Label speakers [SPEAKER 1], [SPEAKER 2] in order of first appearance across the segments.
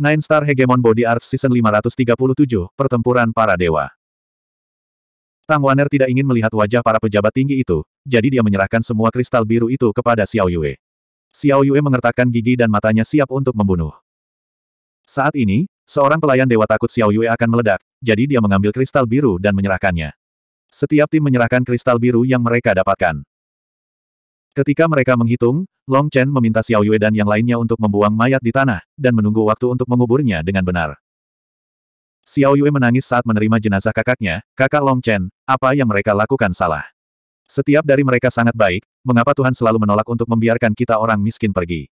[SPEAKER 1] Nine Star Hegemon Body Arts Season 537, Pertempuran Para Dewa. Tang Waner tidak ingin melihat wajah para pejabat tinggi itu, jadi dia menyerahkan semua kristal biru itu kepada Xiao Yue. Xiao Yue mengertakkan gigi dan matanya siap untuk membunuh. Saat ini, seorang pelayan dewa takut Xiao Yue akan meledak, jadi dia mengambil kristal biru dan menyerahkannya. Setiap tim menyerahkan kristal biru yang mereka dapatkan. Ketika mereka menghitung, Long Chen meminta Xiao Yue dan yang lainnya untuk membuang mayat di tanah, dan menunggu waktu untuk menguburnya dengan benar. Xiao Yue menangis saat menerima jenazah kakaknya, kakak Long Chen, apa yang mereka lakukan salah. Setiap dari mereka sangat baik, mengapa Tuhan selalu menolak untuk membiarkan kita orang miskin pergi?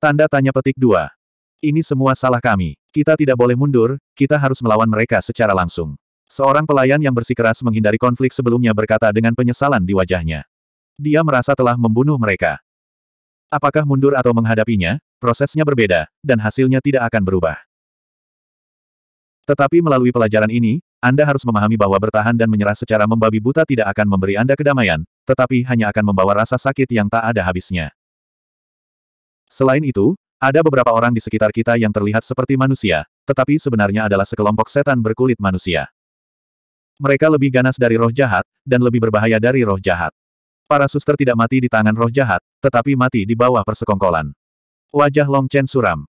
[SPEAKER 1] Tanda tanya petik dua. Ini semua salah kami. Kita tidak boleh mundur, kita harus melawan mereka secara langsung. Seorang pelayan yang bersikeras menghindari konflik sebelumnya berkata dengan penyesalan di wajahnya. Dia merasa telah membunuh mereka. Apakah mundur atau menghadapinya, prosesnya berbeda, dan hasilnya tidak akan berubah. Tetapi melalui pelajaran ini, Anda harus memahami bahwa bertahan dan menyerah secara membabi buta tidak akan memberi Anda kedamaian, tetapi hanya akan membawa rasa sakit yang tak ada habisnya. Selain itu, ada beberapa orang di sekitar kita yang terlihat seperti manusia, tetapi sebenarnya adalah sekelompok setan berkulit manusia. Mereka lebih ganas dari roh jahat, dan lebih berbahaya dari roh jahat. Para suster tidak mati di tangan roh jahat, tetapi mati di bawah persekongkolan. Wajah Long Chen suram.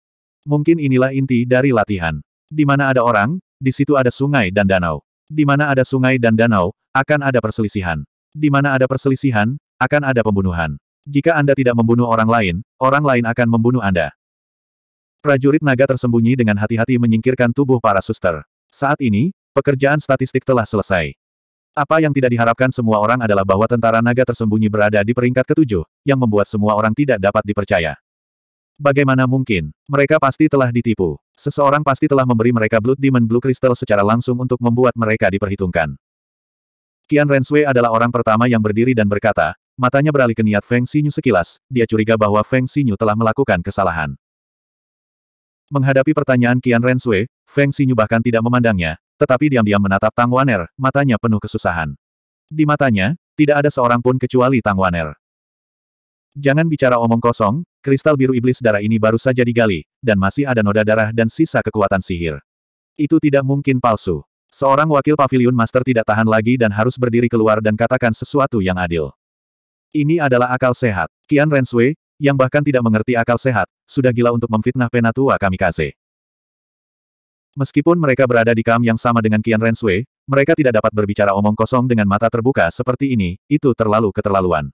[SPEAKER 1] Mungkin inilah inti dari latihan. Di mana ada orang, di situ ada sungai dan danau. Di mana ada sungai dan danau, akan ada perselisihan. Di mana ada perselisihan, akan ada pembunuhan. Jika Anda tidak membunuh orang lain, orang lain akan membunuh Anda. Prajurit naga tersembunyi dengan hati-hati menyingkirkan tubuh para suster. Saat ini, pekerjaan statistik telah selesai. Apa yang tidak diharapkan semua orang adalah bahwa tentara naga tersembunyi berada di peringkat ketujuh, yang membuat semua orang tidak dapat dipercaya. Bagaimana mungkin? Mereka pasti telah ditipu. Seseorang pasti telah memberi mereka Blood Demon Blue Crystal secara langsung untuk membuat mereka diperhitungkan. Qian Renswe adalah orang pertama yang berdiri dan berkata, matanya beralih ke niat Feng Xinyu sekilas, dia curiga bahwa Feng Xinyu telah melakukan kesalahan. Menghadapi pertanyaan Qian Renswe, Feng Xinyu bahkan tidak memandangnya, tetapi diam-diam menatap Tang Waner, matanya penuh kesusahan. Di matanya, tidak ada seorang pun kecuali Tang Waner. Jangan bicara omong kosong, kristal biru iblis darah ini baru saja digali, dan masih ada noda darah dan sisa kekuatan sihir. Itu tidak mungkin palsu. Seorang wakil pavilion master tidak tahan lagi dan harus berdiri keluar dan katakan sesuatu yang adil. Ini adalah akal sehat. Kian Renswe, yang bahkan tidak mengerti akal sehat, sudah gila untuk memfitnah penatua kami, kamikaze. Meskipun mereka berada di kam yang sama dengan Qian Renswe, mereka tidak dapat berbicara omong kosong dengan mata terbuka seperti ini, itu terlalu keterlaluan.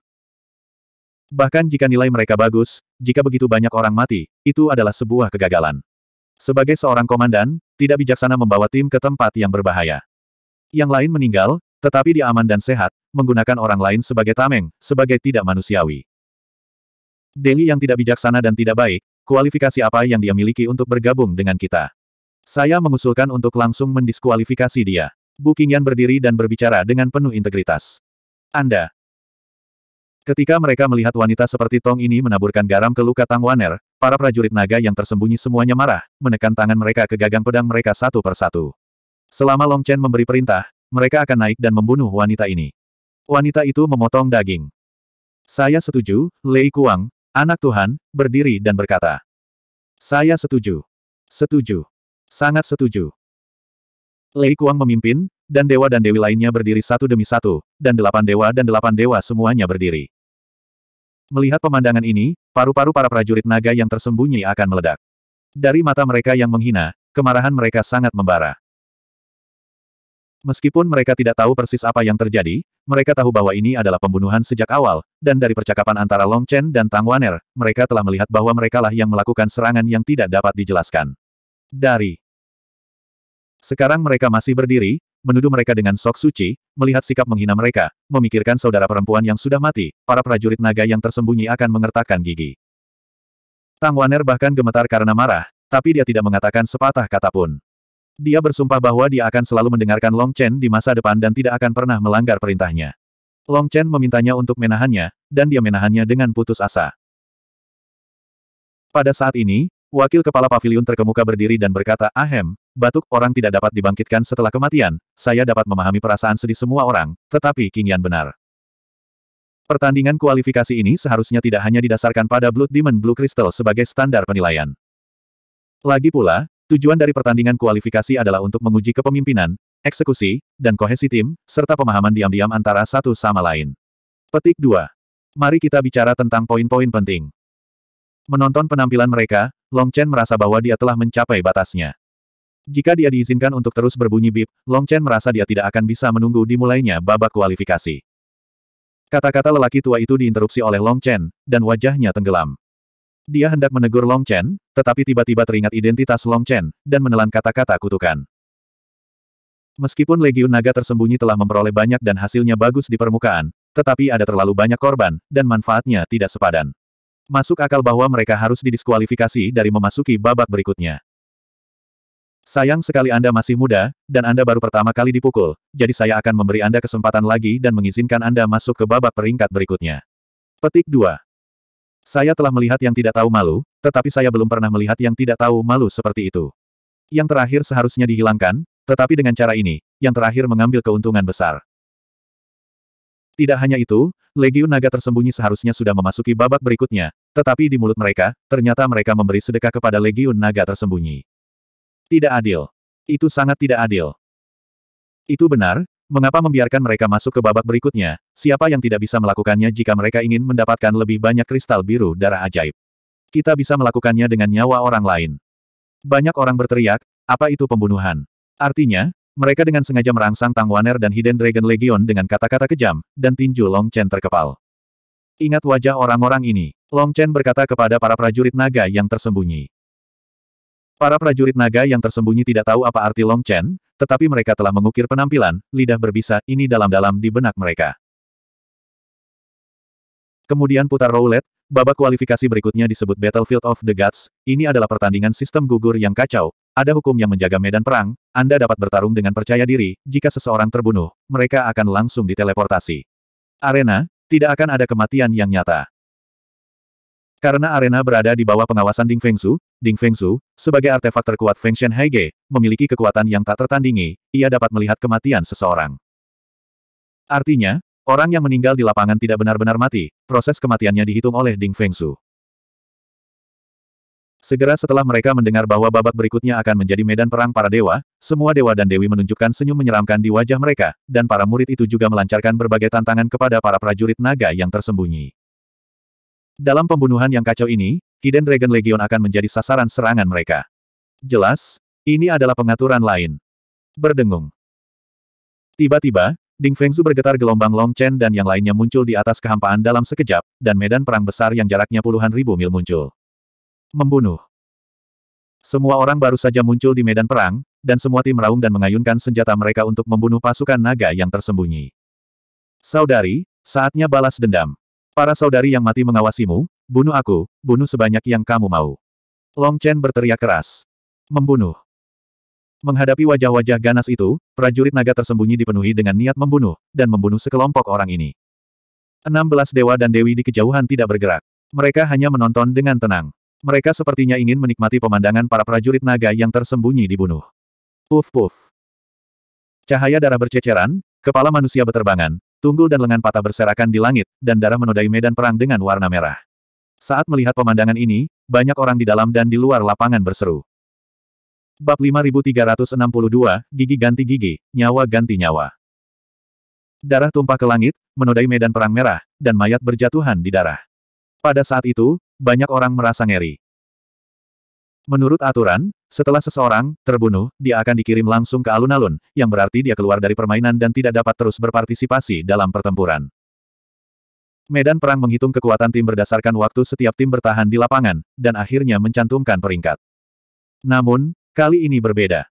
[SPEAKER 1] Bahkan jika nilai mereka bagus, jika begitu banyak orang mati, itu adalah sebuah kegagalan. Sebagai seorang komandan, tidak bijaksana membawa tim ke tempat yang berbahaya. Yang lain meninggal, tetapi dia aman dan sehat, menggunakan orang lain sebagai tameng, sebagai tidak manusiawi. Deli yang tidak bijaksana dan tidak baik, kualifikasi apa yang dia miliki untuk bergabung dengan kita? Saya mengusulkan untuk langsung mendiskualifikasi dia. Bu berdiri dan berbicara dengan penuh integritas. Anda. Ketika mereka melihat wanita seperti Tong ini menaburkan garam ke luka Tang Waner, para prajurit naga yang tersembunyi semuanya marah, menekan tangan mereka ke gagang pedang mereka satu persatu. Selama Long Chen memberi perintah, mereka akan naik dan membunuh wanita ini. Wanita itu memotong daging. Saya setuju, Lei Kuang, anak Tuhan, berdiri dan berkata. Saya setuju. Setuju. Sangat setuju. Lei Kuang memimpin, dan dewa dan dewi lainnya berdiri satu demi satu, dan delapan dewa dan delapan dewa semuanya berdiri. Melihat pemandangan ini, paru-paru para prajurit naga yang tersembunyi akan meledak. Dari mata mereka yang menghina, kemarahan mereka sangat membara. Meskipun mereka tidak tahu persis apa yang terjadi, mereka tahu bahwa ini adalah pembunuhan sejak awal, dan dari percakapan antara Long Chen dan Tang Waner, mereka telah melihat bahwa merekalah yang melakukan serangan yang tidak dapat dijelaskan. Dari. Sekarang mereka masih berdiri, menuduh mereka dengan sok suci, melihat sikap menghina mereka, memikirkan saudara perempuan yang sudah mati, para prajurit naga yang tersembunyi akan mengertakkan gigi. Tang Waner bahkan gemetar karena marah, tapi dia tidak mengatakan sepatah kata pun. Dia bersumpah bahwa dia akan selalu mendengarkan Long Chen di masa depan dan tidak akan pernah melanggar perintahnya. Long Chen memintanya untuk menahannya, dan dia menahannya dengan putus asa. Pada saat ini, Wakil kepala pavilion terkemuka berdiri dan berkata, Ahem, batuk, orang tidak dapat dibangkitkan setelah kematian, saya dapat memahami perasaan sedih semua orang, tetapi King Yan benar. Pertandingan kualifikasi ini seharusnya tidak hanya didasarkan pada Blood Demon Blue Crystal sebagai standar penilaian. Lagi pula, tujuan dari pertandingan kualifikasi adalah untuk menguji kepemimpinan, eksekusi, dan kohesi tim, serta pemahaman diam-diam antara satu sama lain. Petik 2. Mari kita bicara tentang poin-poin penting. Menonton penampilan mereka, Long Chen merasa bahwa dia telah mencapai batasnya. Jika dia diizinkan untuk terus berbunyi bip, Long Chen merasa dia tidak akan bisa menunggu dimulainya babak kualifikasi. Kata-kata lelaki tua itu diinterupsi oleh Long Chen, dan wajahnya tenggelam. Dia hendak menegur Long Chen, tetapi tiba-tiba teringat identitas Long Chen, dan menelan kata-kata kutukan. Meskipun Legiun Naga tersembunyi telah memperoleh banyak dan hasilnya bagus di permukaan, tetapi ada terlalu banyak korban, dan manfaatnya tidak sepadan. Masuk akal bahwa mereka harus didiskualifikasi dari memasuki babak berikutnya. Sayang sekali Anda masih muda, dan Anda baru pertama kali dipukul, jadi saya akan memberi Anda kesempatan lagi dan mengizinkan Anda masuk ke babak peringkat berikutnya. Petik 2. Saya telah melihat yang tidak tahu malu, tetapi saya belum pernah melihat yang tidak tahu malu seperti itu. Yang terakhir seharusnya dihilangkan, tetapi dengan cara ini, yang terakhir mengambil keuntungan besar. Tidak hanya itu, Legiun Naga tersembunyi seharusnya sudah memasuki babak berikutnya, tetapi di mulut mereka, ternyata mereka memberi sedekah kepada Legiun Naga tersembunyi. Tidak adil. Itu sangat tidak adil. Itu benar, mengapa membiarkan mereka masuk ke babak berikutnya, siapa yang tidak bisa melakukannya jika mereka ingin mendapatkan lebih banyak kristal biru darah ajaib. Kita bisa melakukannya dengan nyawa orang lain. Banyak orang berteriak, apa itu pembunuhan? Artinya, mereka dengan sengaja merangsang Tang Waner dan Hidden Dragon Legion dengan kata-kata kejam, dan tinju Long Chen terkepal. Ingat wajah orang-orang ini, Long Chen berkata kepada para prajurit naga yang tersembunyi. Para prajurit naga yang tersembunyi tidak tahu apa arti Long Chen, tetapi mereka telah mengukir penampilan, lidah berbisa, ini dalam-dalam di benak mereka. Kemudian putar roulette, babak kualifikasi berikutnya disebut Battlefield of the Gods, ini adalah pertandingan sistem gugur yang kacau, ada hukum yang menjaga medan perang, Anda dapat bertarung dengan percaya diri, jika seseorang terbunuh, mereka akan langsung diteleportasi. Arena, tidak akan ada kematian yang nyata. Karena arena berada di bawah pengawasan Ding Fengsu, Ding Fengsu, sebagai artefak terkuat Feng Shen Haige, memiliki kekuatan yang tak tertandingi, ia dapat melihat kematian seseorang. Artinya, orang yang meninggal di lapangan tidak benar-benar mati, proses kematiannya dihitung oleh Ding Fengsu. Segera setelah mereka mendengar bahwa babak berikutnya akan menjadi medan perang para dewa, semua dewa dan dewi menunjukkan senyum menyeramkan di wajah mereka, dan para murid itu juga melancarkan berbagai tantangan kepada para prajurit naga yang tersembunyi. Dalam pembunuhan yang kacau ini, Hidden Dragon Legion akan menjadi sasaran serangan mereka. Jelas, ini adalah pengaturan lain. Berdengung. Tiba-tiba, Ding Fengzu bergetar gelombang Long Chen dan yang lainnya muncul di atas kehampaan dalam sekejap, dan medan perang besar yang jaraknya puluhan ribu mil muncul. Membunuh. Semua orang baru saja muncul di medan perang, dan semua tim meraung dan mengayunkan senjata mereka untuk membunuh pasukan naga yang tersembunyi. Saudari, saatnya balas dendam. Para saudari yang mati mengawasimu, bunuh aku, bunuh sebanyak yang kamu mau. Long Chen berteriak keras. Membunuh. Menghadapi wajah-wajah ganas itu, prajurit naga tersembunyi dipenuhi dengan niat membunuh, dan membunuh sekelompok orang ini. 16 dewa dan dewi di kejauhan tidak bergerak. Mereka hanya menonton dengan tenang. Mereka sepertinya ingin menikmati pemandangan para prajurit naga yang tersembunyi dibunuh. Puf puf. Cahaya darah berceceran, kepala manusia berterbangan, tunggul dan lengan patah berserakan di langit, dan darah menodai medan perang dengan warna merah. Saat melihat pemandangan ini, banyak orang di dalam dan di luar lapangan berseru. Bab 5362, Gigi Ganti Gigi, Nyawa Ganti Nyawa. Darah tumpah ke langit, menodai medan perang merah, dan mayat berjatuhan di darah. Pada saat itu, banyak orang merasa ngeri. Menurut aturan, setelah seseorang terbunuh, dia akan dikirim langsung ke alun-alun, yang berarti dia keluar dari permainan dan tidak dapat terus berpartisipasi dalam pertempuran. Medan perang menghitung kekuatan tim berdasarkan waktu setiap tim bertahan di lapangan, dan akhirnya mencantumkan peringkat. Namun, kali ini berbeda.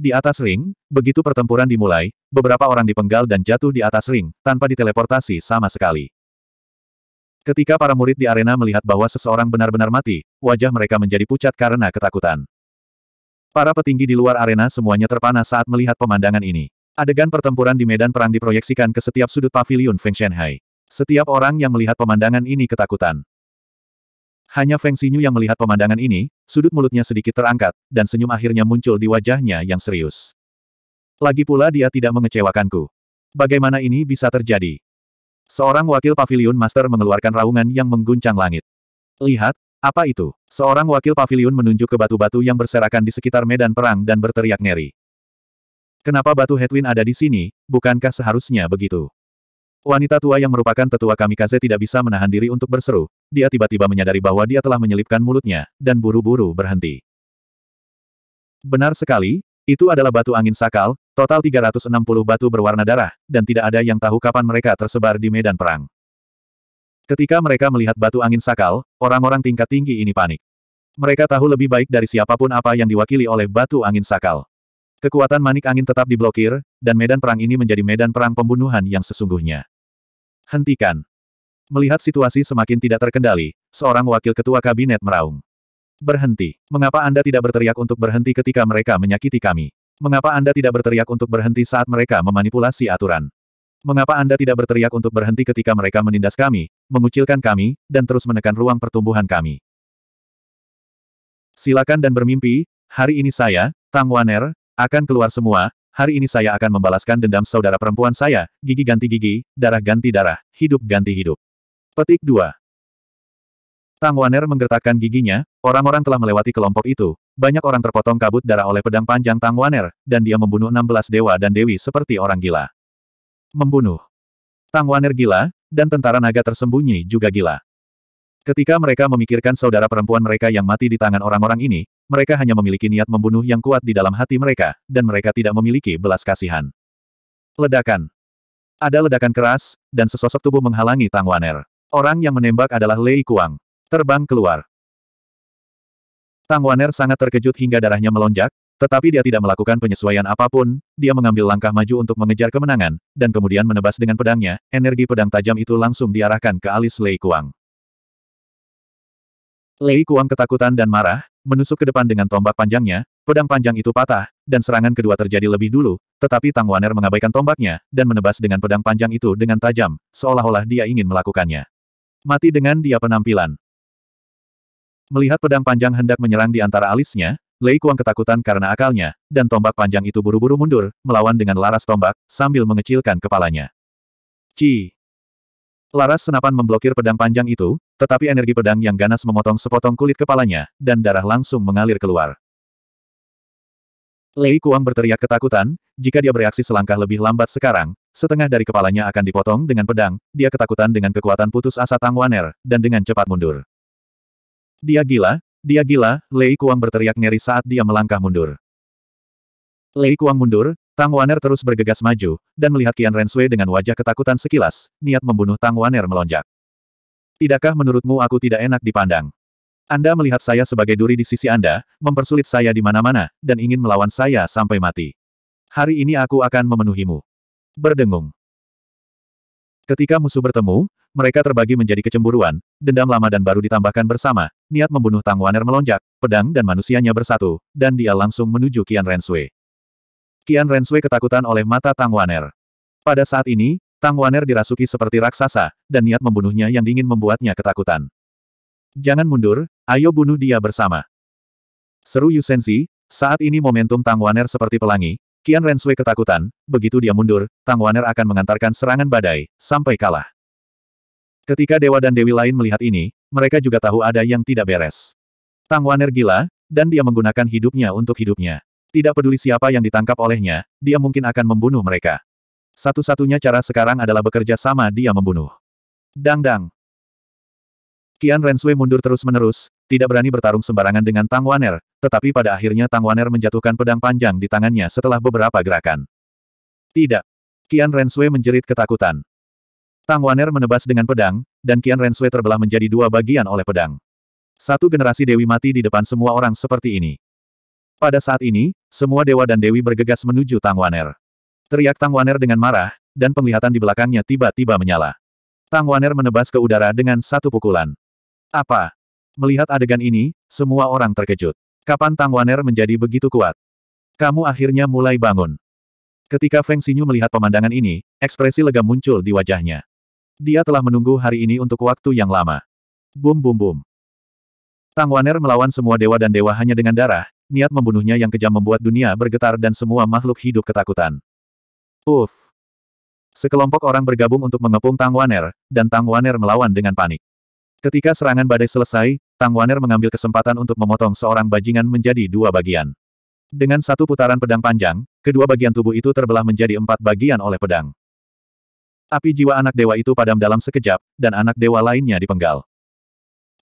[SPEAKER 1] Di atas ring, begitu pertempuran dimulai, beberapa orang dipenggal dan jatuh di atas ring, tanpa diteleportasi sama sekali. Ketika para murid di arena melihat bahwa seseorang benar-benar mati, wajah mereka menjadi pucat karena ketakutan. Para petinggi di luar arena semuanya terpana saat melihat pemandangan ini. Adegan pertempuran di medan perang diproyeksikan ke setiap sudut pavilion Feng Shanghai. Setiap orang yang melihat pemandangan ini ketakutan. Hanya Feng Xinyu yang melihat pemandangan ini, sudut mulutnya sedikit terangkat, dan senyum akhirnya muncul di wajahnya yang serius. Lagi pula dia tidak mengecewakanku. Bagaimana ini bisa terjadi? Seorang wakil pavilion master mengeluarkan raungan yang mengguncang langit. Lihat, apa itu? Seorang wakil pavilion menunjuk ke batu-batu yang berserakan di sekitar medan perang dan berteriak ngeri. Kenapa batu Headwind ada di sini, bukankah seharusnya begitu? Wanita tua yang merupakan tetua kamikaze tidak bisa menahan diri untuk berseru, dia tiba-tiba menyadari bahwa dia telah menyelipkan mulutnya, dan buru-buru berhenti. Benar sekali, itu adalah batu angin sakal, total 360 batu berwarna darah, dan tidak ada yang tahu kapan mereka tersebar di medan perang. Ketika mereka melihat batu angin sakal, orang-orang tingkat tinggi ini panik. Mereka tahu lebih baik dari siapapun apa yang diwakili oleh batu angin sakal. Kekuatan manik angin tetap diblokir, dan medan perang ini menjadi medan perang pembunuhan yang sesungguhnya. Hentikan. Melihat situasi semakin tidak terkendali, seorang wakil ketua kabinet meraung. Berhenti. Mengapa Anda tidak berteriak untuk berhenti ketika mereka menyakiti kami? Mengapa Anda tidak berteriak untuk berhenti saat mereka memanipulasi aturan? Mengapa Anda tidak berteriak untuk berhenti ketika mereka menindas kami, mengucilkan kami, dan terus menekan ruang pertumbuhan kami? Silakan dan bermimpi, hari ini saya, Tang Waner, akan keluar semua, hari ini saya akan membalaskan dendam saudara perempuan saya, gigi ganti gigi, darah ganti darah, hidup ganti hidup. Petik 2. Tang Waner menggertakkan giginya, orang-orang telah melewati kelompok itu, banyak orang terpotong kabut darah oleh pedang panjang Tang Waner, dan dia membunuh 16 dewa dan dewi seperti orang gila. Membunuh. Tang Waner gila, dan tentara naga tersembunyi juga gila. Ketika mereka memikirkan saudara perempuan mereka yang mati di tangan orang-orang ini, mereka hanya memiliki niat membunuh yang kuat di dalam hati mereka, dan mereka tidak memiliki belas kasihan. Ledakan. Ada ledakan keras, dan sesosok tubuh menghalangi Tang Waner. Orang yang menembak adalah Lei Kuang. Terbang keluar. Tang Waner sangat terkejut hingga darahnya melonjak, tetapi dia tidak melakukan penyesuaian apapun, dia mengambil langkah maju untuk mengejar kemenangan, dan kemudian menebas dengan pedangnya, energi pedang tajam itu langsung diarahkan ke alis Lei Kuang. Lei Kuang ketakutan dan marah, menusuk ke depan dengan tombak panjangnya, pedang panjang itu patah, dan serangan kedua terjadi lebih dulu, tetapi Tang Waner mengabaikan tombaknya, dan menebas dengan pedang panjang itu dengan tajam, seolah-olah dia ingin melakukannya. Mati dengan dia penampilan. Melihat pedang panjang hendak menyerang di antara alisnya, Lei Kuang ketakutan karena akalnya, dan tombak panjang itu buru-buru mundur, melawan dengan laras tombak, sambil mengecilkan kepalanya. Ci! Laras senapan memblokir pedang panjang itu, tetapi energi pedang yang ganas memotong sepotong kulit kepalanya, dan darah langsung mengalir keluar. Lei Kuang berteriak ketakutan, jika dia bereaksi selangkah lebih lambat sekarang, setengah dari kepalanya akan dipotong dengan pedang, dia ketakutan dengan kekuatan putus asa Tang Waner, dan dengan cepat mundur. Dia gila, dia gila, Lei Kuang berteriak ngeri saat dia melangkah mundur. Lei Kuang mundur, Tang Waner terus bergegas maju, dan melihat Qian Renswe dengan wajah ketakutan sekilas, niat membunuh Tang Waner melonjak. Tidakkah menurutmu aku tidak enak dipandang? Anda melihat saya sebagai duri di sisi Anda, mempersulit saya di mana-mana, dan ingin melawan saya sampai mati. Hari ini aku akan memenuhimu. Berdengung. Ketika musuh bertemu, mereka terbagi menjadi kecemburuan, dendam lama dan baru ditambahkan bersama, niat membunuh Tang Waner melonjak, pedang dan manusianya bersatu, dan dia langsung menuju Qian Renswe. Qian Renswe ketakutan oleh mata Tang Waner. Pada saat ini, Tang Waner dirasuki seperti raksasa, dan niat membunuhnya yang dingin membuatnya ketakutan. Jangan mundur, ayo bunuh dia bersama. Seru Yusensi, saat ini momentum Tang Waner seperti pelangi, Qian Sui ketakutan, begitu dia mundur, Tang Waner akan mengantarkan serangan badai, sampai kalah. Ketika dewa dan dewi lain melihat ini, mereka juga tahu ada yang tidak beres. Tang Waner gila, dan dia menggunakan hidupnya untuk hidupnya. Tidak peduli siapa yang ditangkap olehnya, dia mungkin akan membunuh mereka. Satu-satunya cara sekarang adalah bekerja sama dia membunuh. Dang-dang. Qian Sui mundur terus-menerus, tidak berani bertarung sembarangan dengan Tang Waner, tetapi pada akhirnya Tang Waner menjatuhkan pedang panjang di tangannya setelah beberapa gerakan. Tidak. Qian Renswe menjerit ketakutan. Tang Waner menebas dengan pedang, dan Qian Renswe terbelah menjadi dua bagian oleh pedang. Satu generasi dewi mati di depan semua orang seperti ini. Pada saat ini, semua dewa dan dewi bergegas menuju Tang Waner. Teriak Tang Waner dengan marah, dan penglihatan di belakangnya tiba-tiba menyala. Tang Waner menebas ke udara dengan satu pukulan. Apa? Melihat adegan ini, semua orang terkejut. Kapan Tang Waner menjadi begitu kuat? Kamu akhirnya mulai bangun. Ketika Feng Xinyu melihat pemandangan ini, ekspresi lega muncul di wajahnya. Dia telah menunggu hari ini untuk waktu yang lama. Bum bum bum. Tang Waner melawan semua dewa dan dewa hanya dengan darah, niat membunuhnya yang kejam membuat dunia bergetar dan semua makhluk hidup ketakutan. Uff. Sekelompok orang bergabung untuk mengepung Tang Waner, dan Tang Waner melawan dengan panik. Ketika serangan badai selesai, Tang Waner mengambil kesempatan untuk memotong seorang bajingan menjadi dua bagian. Dengan satu putaran pedang panjang, kedua bagian tubuh itu terbelah menjadi empat bagian oleh pedang. Api jiwa anak dewa itu padam dalam sekejap, dan anak dewa lainnya dipenggal.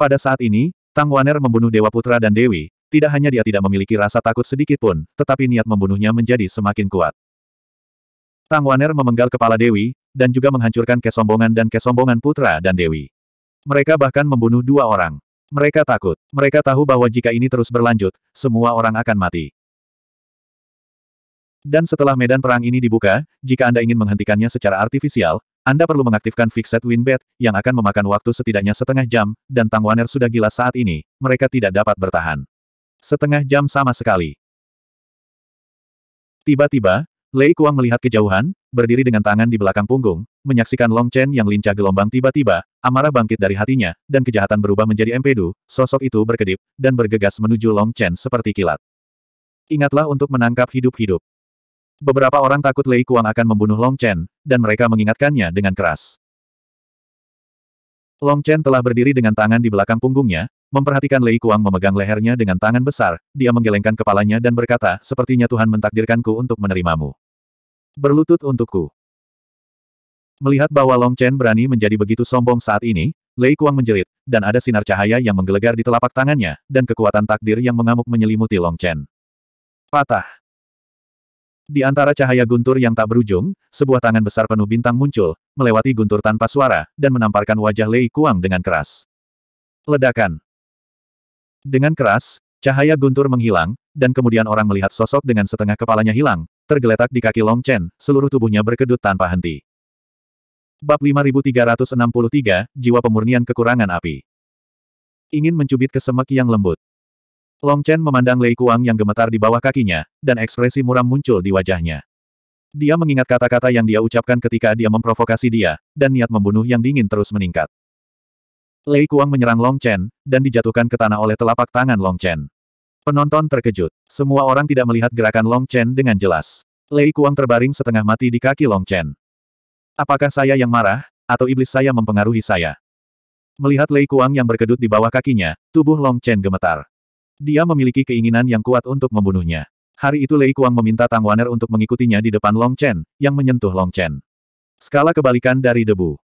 [SPEAKER 1] Pada saat ini, Tang Waner membunuh Dewa Putra dan Dewi, tidak hanya dia tidak memiliki rasa takut sedikit pun, tetapi niat membunuhnya menjadi semakin kuat. Tang Waner memenggal kepala Dewi, dan juga menghancurkan kesombongan dan kesombongan Putra dan Dewi. Mereka bahkan membunuh dua orang. Mereka takut. Mereka tahu bahwa jika ini terus berlanjut, semua orang akan mati. Dan setelah medan perang ini dibuka, jika Anda ingin menghentikannya secara artifisial, Anda perlu mengaktifkan Fixed Bet, yang akan memakan waktu setidaknya setengah jam, dan Tang Waner sudah gila saat ini, mereka tidak dapat bertahan. Setengah jam sama sekali. Tiba-tiba, Lei Kuang melihat kejauhan, berdiri dengan tangan di belakang punggung, menyaksikan Long Chen yang lincah gelombang tiba-tiba, amarah bangkit dari hatinya, dan kejahatan berubah menjadi empedu, sosok itu berkedip, dan bergegas menuju Long Chen seperti kilat. Ingatlah untuk menangkap hidup-hidup. Beberapa orang takut Lei Kuang akan membunuh Long Chen, dan mereka mengingatkannya dengan keras. Long Chen telah berdiri dengan tangan di belakang punggungnya, Memperhatikan Lei Kuang memegang lehernya dengan tangan besar, dia menggelengkan kepalanya dan berkata, sepertinya Tuhan mentakdirkanku untuk menerimamu. Berlutut untukku. Melihat bahwa Long Chen berani menjadi begitu sombong saat ini, Lei Kuang menjerit, dan ada sinar cahaya yang menggelegar di telapak tangannya, dan kekuatan takdir yang mengamuk menyelimuti Long Chen. Patah. Di antara cahaya guntur yang tak berujung, sebuah tangan besar penuh bintang muncul, melewati guntur tanpa suara, dan menamparkan wajah Lei Kuang dengan keras. Ledakan. Dengan keras, cahaya guntur menghilang, dan kemudian orang melihat sosok dengan setengah kepalanya hilang, tergeletak di kaki Long Chen, seluruh tubuhnya berkedut tanpa henti. Bab 5363, Jiwa Pemurnian Kekurangan Api Ingin mencubit ke semek yang lembut. Long Chen memandang Lei Kuang yang gemetar di bawah kakinya, dan ekspresi muram muncul di wajahnya. Dia mengingat kata-kata yang dia ucapkan ketika dia memprovokasi dia, dan niat membunuh yang dingin terus meningkat. Lei Kuang menyerang Long Chen, dan dijatuhkan ke tanah oleh telapak tangan Long Chen. Penonton terkejut. Semua orang tidak melihat gerakan Long Chen dengan jelas. Lei Kuang terbaring setengah mati di kaki Long Chen. Apakah saya yang marah, atau iblis saya mempengaruhi saya? Melihat Lei Kuang yang berkedut di bawah kakinya, tubuh Long Chen gemetar. Dia memiliki keinginan yang kuat untuk membunuhnya. Hari itu Lei Kuang meminta Tang Waner untuk mengikutinya di depan Long Chen, yang menyentuh Long Chen. Skala kebalikan dari debu.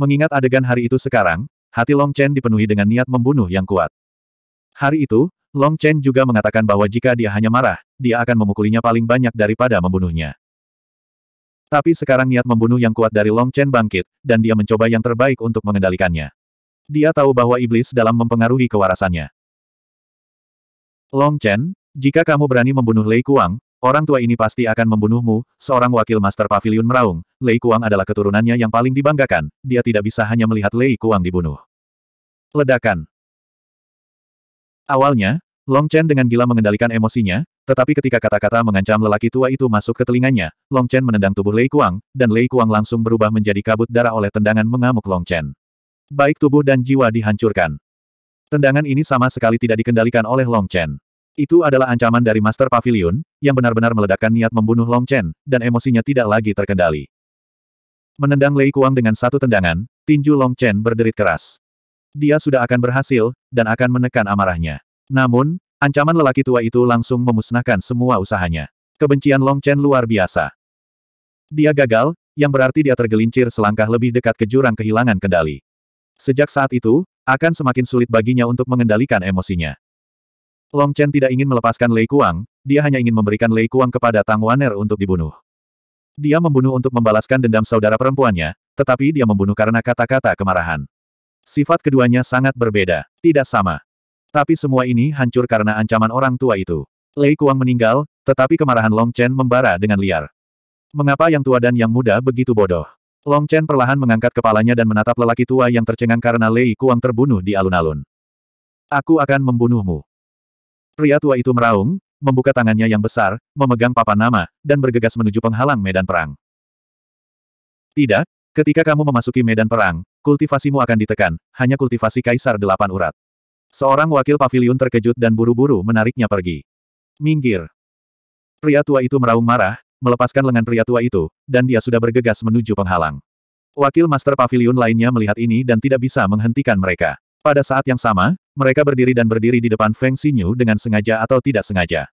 [SPEAKER 1] Mengingat adegan hari itu sekarang, hati Long Chen dipenuhi dengan niat membunuh yang kuat. Hari itu, Long Chen juga mengatakan bahwa jika dia hanya marah, dia akan memukulinya paling banyak daripada membunuhnya. Tapi sekarang niat membunuh yang kuat dari Long Chen bangkit, dan dia mencoba yang terbaik untuk mengendalikannya. Dia tahu bahwa iblis dalam mempengaruhi kewarasannya. Long Chen, jika kamu berani membunuh Lei Kuang, Orang tua ini pasti akan membunuhmu, seorang wakil master pavilion meraung, Lei Kuang adalah keturunannya yang paling dibanggakan, dia tidak bisa hanya melihat Lei Kuang dibunuh. Ledakan Awalnya, Long Chen dengan gila mengendalikan emosinya, tetapi ketika kata-kata mengancam lelaki tua itu masuk ke telinganya, Long Chen menendang tubuh Lei Kuang, dan Lei Kuang langsung berubah menjadi kabut darah oleh tendangan mengamuk Long Chen. Baik tubuh dan jiwa dihancurkan. Tendangan ini sama sekali tidak dikendalikan oleh Long Chen. Itu adalah ancaman dari Master Pavilion, yang benar-benar meledakkan niat membunuh Long Chen, dan emosinya tidak lagi terkendali. Menendang Lei Kuang dengan satu tendangan, tinju Long Chen berderit keras. Dia sudah akan berhasil, dan akan menekan amarahnya. Namun, ancaman lelaki tua itu langsung memusnahkan semua usahanya. Kebencian Long Chen luar biasa. Dia gagal, yang berarti dia tergelincir selangkah lebih dekat ke jurang kehilangan kendali. Sejak saat itu, akan semakin sulit baginya untuk mengendalikan emosinya. Long Chen tidak ingin melepaskan Lei Kuang, dia hanya ingin memberikan Lei Kuang kepada Tang Waner untuk dibunuh. Dia membunuh untuk membalaskan dendam saudara perempuannya, tetapi dia membunuh karena kata-kata kemarahan. Sifat keduanya sangat berbeda, tidak sama. Tapi semua ini hancur karena ancaman orang tua itu. Lei Kuang meninggal, tetapi kemarahan Long Chen membara dengan liar. Mengapa yang tua dan yang muda begitu bodoh? Long Chen perlahan mengangkat kepalanya dan menatap lelaki tua yang tercengang karena Lei Kuang terbunuh di alun-alun. Aku akan membunuhmu. Pria tua itu meraung, membuka tangannya yang besar, memegang papan nama, dan bergegas menuju penghalang medan perang. Tidak, ketika kamu memasuki medan perang, kultivasimu akan ditekan, hanya kultivasi kaisar delapan urat. Seorang wakil pavilion terkejut dan buru-buru menariknya pergi. Minggir. Pria tua itu meraung marah, melepaskan lengan pria tua itu, dan dia sudah bergegas menuju penghalang. Wakil master pavilion lainnya melihat ini dan tidak bisa menghentikan mereka. Pada saat yang sama, mereka berdiri dan berdiri di depan Feng Xinyu dengan sengaja atau tidak sengaja.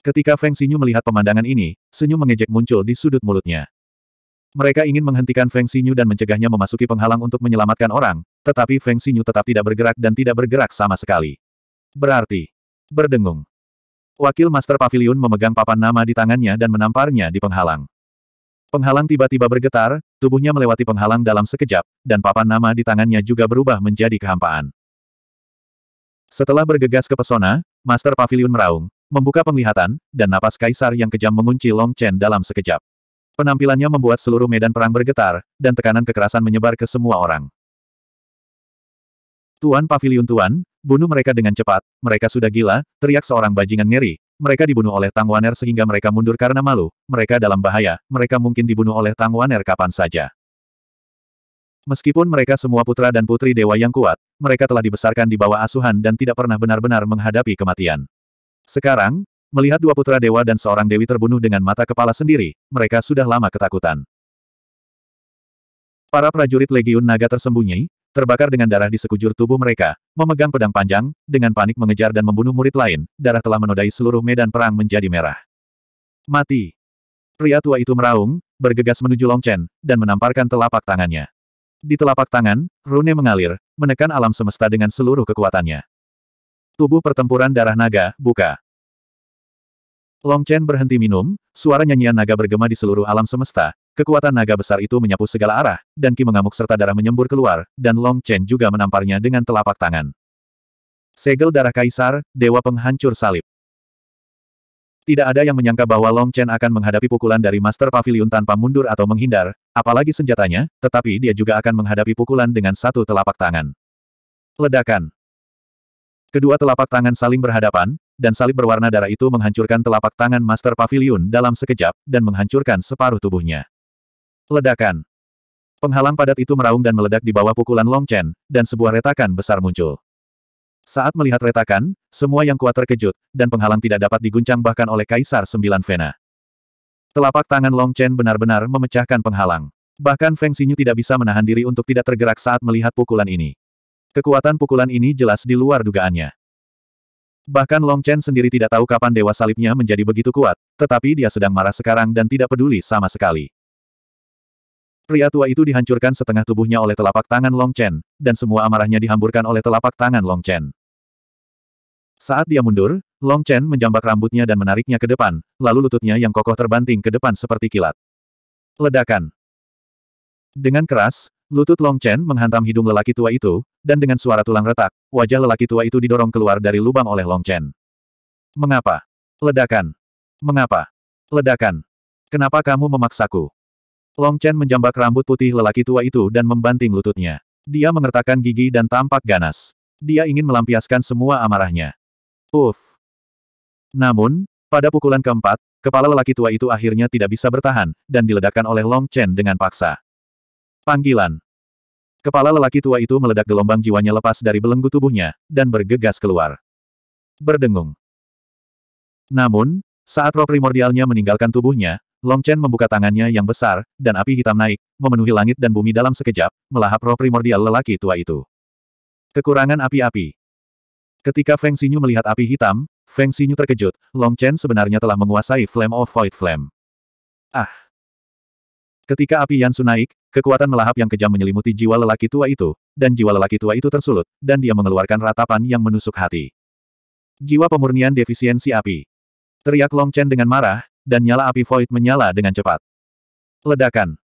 [SPEAKER 1] Ketika Feng Xinyu melihat pemandangan ini, senyum mengejek muncul di sudut mulutnya. Mereka ingin menghentikan Feng Xinyu dan mencegahnya memasuki penghalang untuk menyelamatkan orang, tetapi Feng Xinyu tetap tidak bergerak dan tidak bergerak sama sekali. Berarti, berdengung. Wakil Master Pavilion memegang papan nama di tangannya dan menamparnya di penghalang. Penghalang tiba-tiba bergetar, tubuhnya melewati penghalang dalam sekejap, dan papan nama di tangannya juga berubah menjadi kehampaan. Setelah bergegas ke pesona, Master Pavilion meraung, membuka penglihatan, dan napas kaisar yang kejam mengunci Long Chen dalam sekejap. Penampilannya membuat seluruh medan perang bergetar, dan tekanan kekerasan menyebar ke semua orang. Tuan Pavilion Tuan, bunuh mereka dengan cepat, mereka sudah gila, teriak seorang bajingan ngeri, mereka dibunuh oleh Tang Waner sehingga mereka mundur karena malu, mereka dalam bahaya, mereka mungkin dibunuh oleh Tang Waner kapan saja. Meskipun mereka semua putra dan putri dewa yang kuat, mereka telah dibesarkan di bawah asuhan dan tidak pernah benar-benar menghadapi kematian. Sekarang, melihat dua putra dewa dan seorang dewi terbunuh dengan mata kepala sendiri, mereka sudah lama ketakutan. Para prajurit Legiun Naga tersembunyi, terbakar dengan darah di sekujur tubuh mereka, memegang pedang panjang, dengan panik mengejar dan membunuh murid lain, darah telah menodai seluruh medan perang menjadi merah. Mati! Pria tua itu meraung, bergegas menuju Longchen, dan menamparkan telapak tangannya. Di telapak tangan, rune mengalir, menekan alam semesta dengan seluruh kekuatannya. Tubuh pertempuran darah naga, buka. Long Chen berhenti minum, suara nyanyian naga bergema di seluruh alam semesta, Kekuatan naga besar itu menyapu segala arah, dan Ki mengamuk serta darah menyembur keluar, dan Long Chen juga menamparnya dengan telapak tangan. Segel darah kaisar, dewa penghancur salib. Tidak ada yang menyangka bahwa Long Chen akan menghadapi pukulan dari Master Pavilion tanpa mundur atau menghindar, apalagi senjatanya, tetapi dia juga akan menghadapi pukulan dengan satu telapak tangan. Ledakan. Kedua telapak tangan saling berhadapan, dan salib berwarna darah itu menghancurkan telapak tangan Master Pavilion dalam sekejap, dan menghancurkan separuh tubuhnya. Ledakan. Penghalang padat itu meraung dan meledak di bawah pukulan Long Chen, dan sebuah retakan besar muncul. Saat melihat retakan, semua yang kuat terkejut, dan penghalang tidak dapat diguncang bahkan oleh Kaisar Sembilan Vena. Telapak tangan Long Chen benar-benar memecahkan penghalang. Bahkan Feng Xinyu tidak bisa menahan diri untuk tidak tergerak saat melihat pukulan ini. Kekuatan pukulan ini jelas di luar dugaannya. Bahkan Long Chen sendiri tidak tahu kapan Dewa Salibnya menjadi begitu kuat, tetapi dia sedang marah sekarang dan tidak peduli sama sekali. Pria tua itu dihancurkan setengah tubuhnya oleh telapak tangan Long Chen, dan semua amarahnya dihamburkan oleh telapak tangan Long Chen. Saat dia mundur, Long Chen menjambak rambutnya dan menariknya ke depan, lalu lututnya yang kokoh terbanting ke depan seperti kilat. Ledakan. Dengan keras, lutut Long Chen menghantam hidung lelaki tua itu, dan dengan suara tulang retak, wajah lelaki tua itu didorong keluar dari lubang oleh Long Chen. Mengapa? Ledakan. Mengapa? Ledakan. Kenapa kamu memaksaku? Long Chen menjambak rambut putih lelaki tua itu dan membanting lututnya. Dia mengertakkan gigi dan tampak ganas. Dia ingin melampiaskan semua amarahnya. Uff. Namun, pada pukulan keempat, kepala lelaki tua itu akhirnya tidak bisa bertahan, dan diledakkan oleh Long Chen dengan paksa. Panggilan. Kepala lelaki tua itu meledak gelombang jiwanya lepas dari belenggu tubuhnya, dan bergegas keluar. Berdengung. Namun, saat roh primordialnya meninggalkan tubuhnya, Long Chen membuka tangannya yang besar, dan api hitam naik, memenuhi langit dan bumi dalam sekejap, melahap roh primordial lelaki tua itu. Kekurangan api-api. Ketika Feng Xinyu melihat api hitam, Feng Xinyu terkejut, Long Chen sebenarnya telah menguasai Flame of Void Flame. Ah! Ketika api Yansu naik, kekuatan melahap yang kejam menyelimuti jiwa lelaki tua itu, dan jiwa lelaki tua itu tersulut, dan dia mengeluarkan ratapan yang menusuk hati. Jiwa pemurnian defisiensi api. Teriak Long Chen dengan marah, dan nyala api void menyala dengan cepat. Ledakan.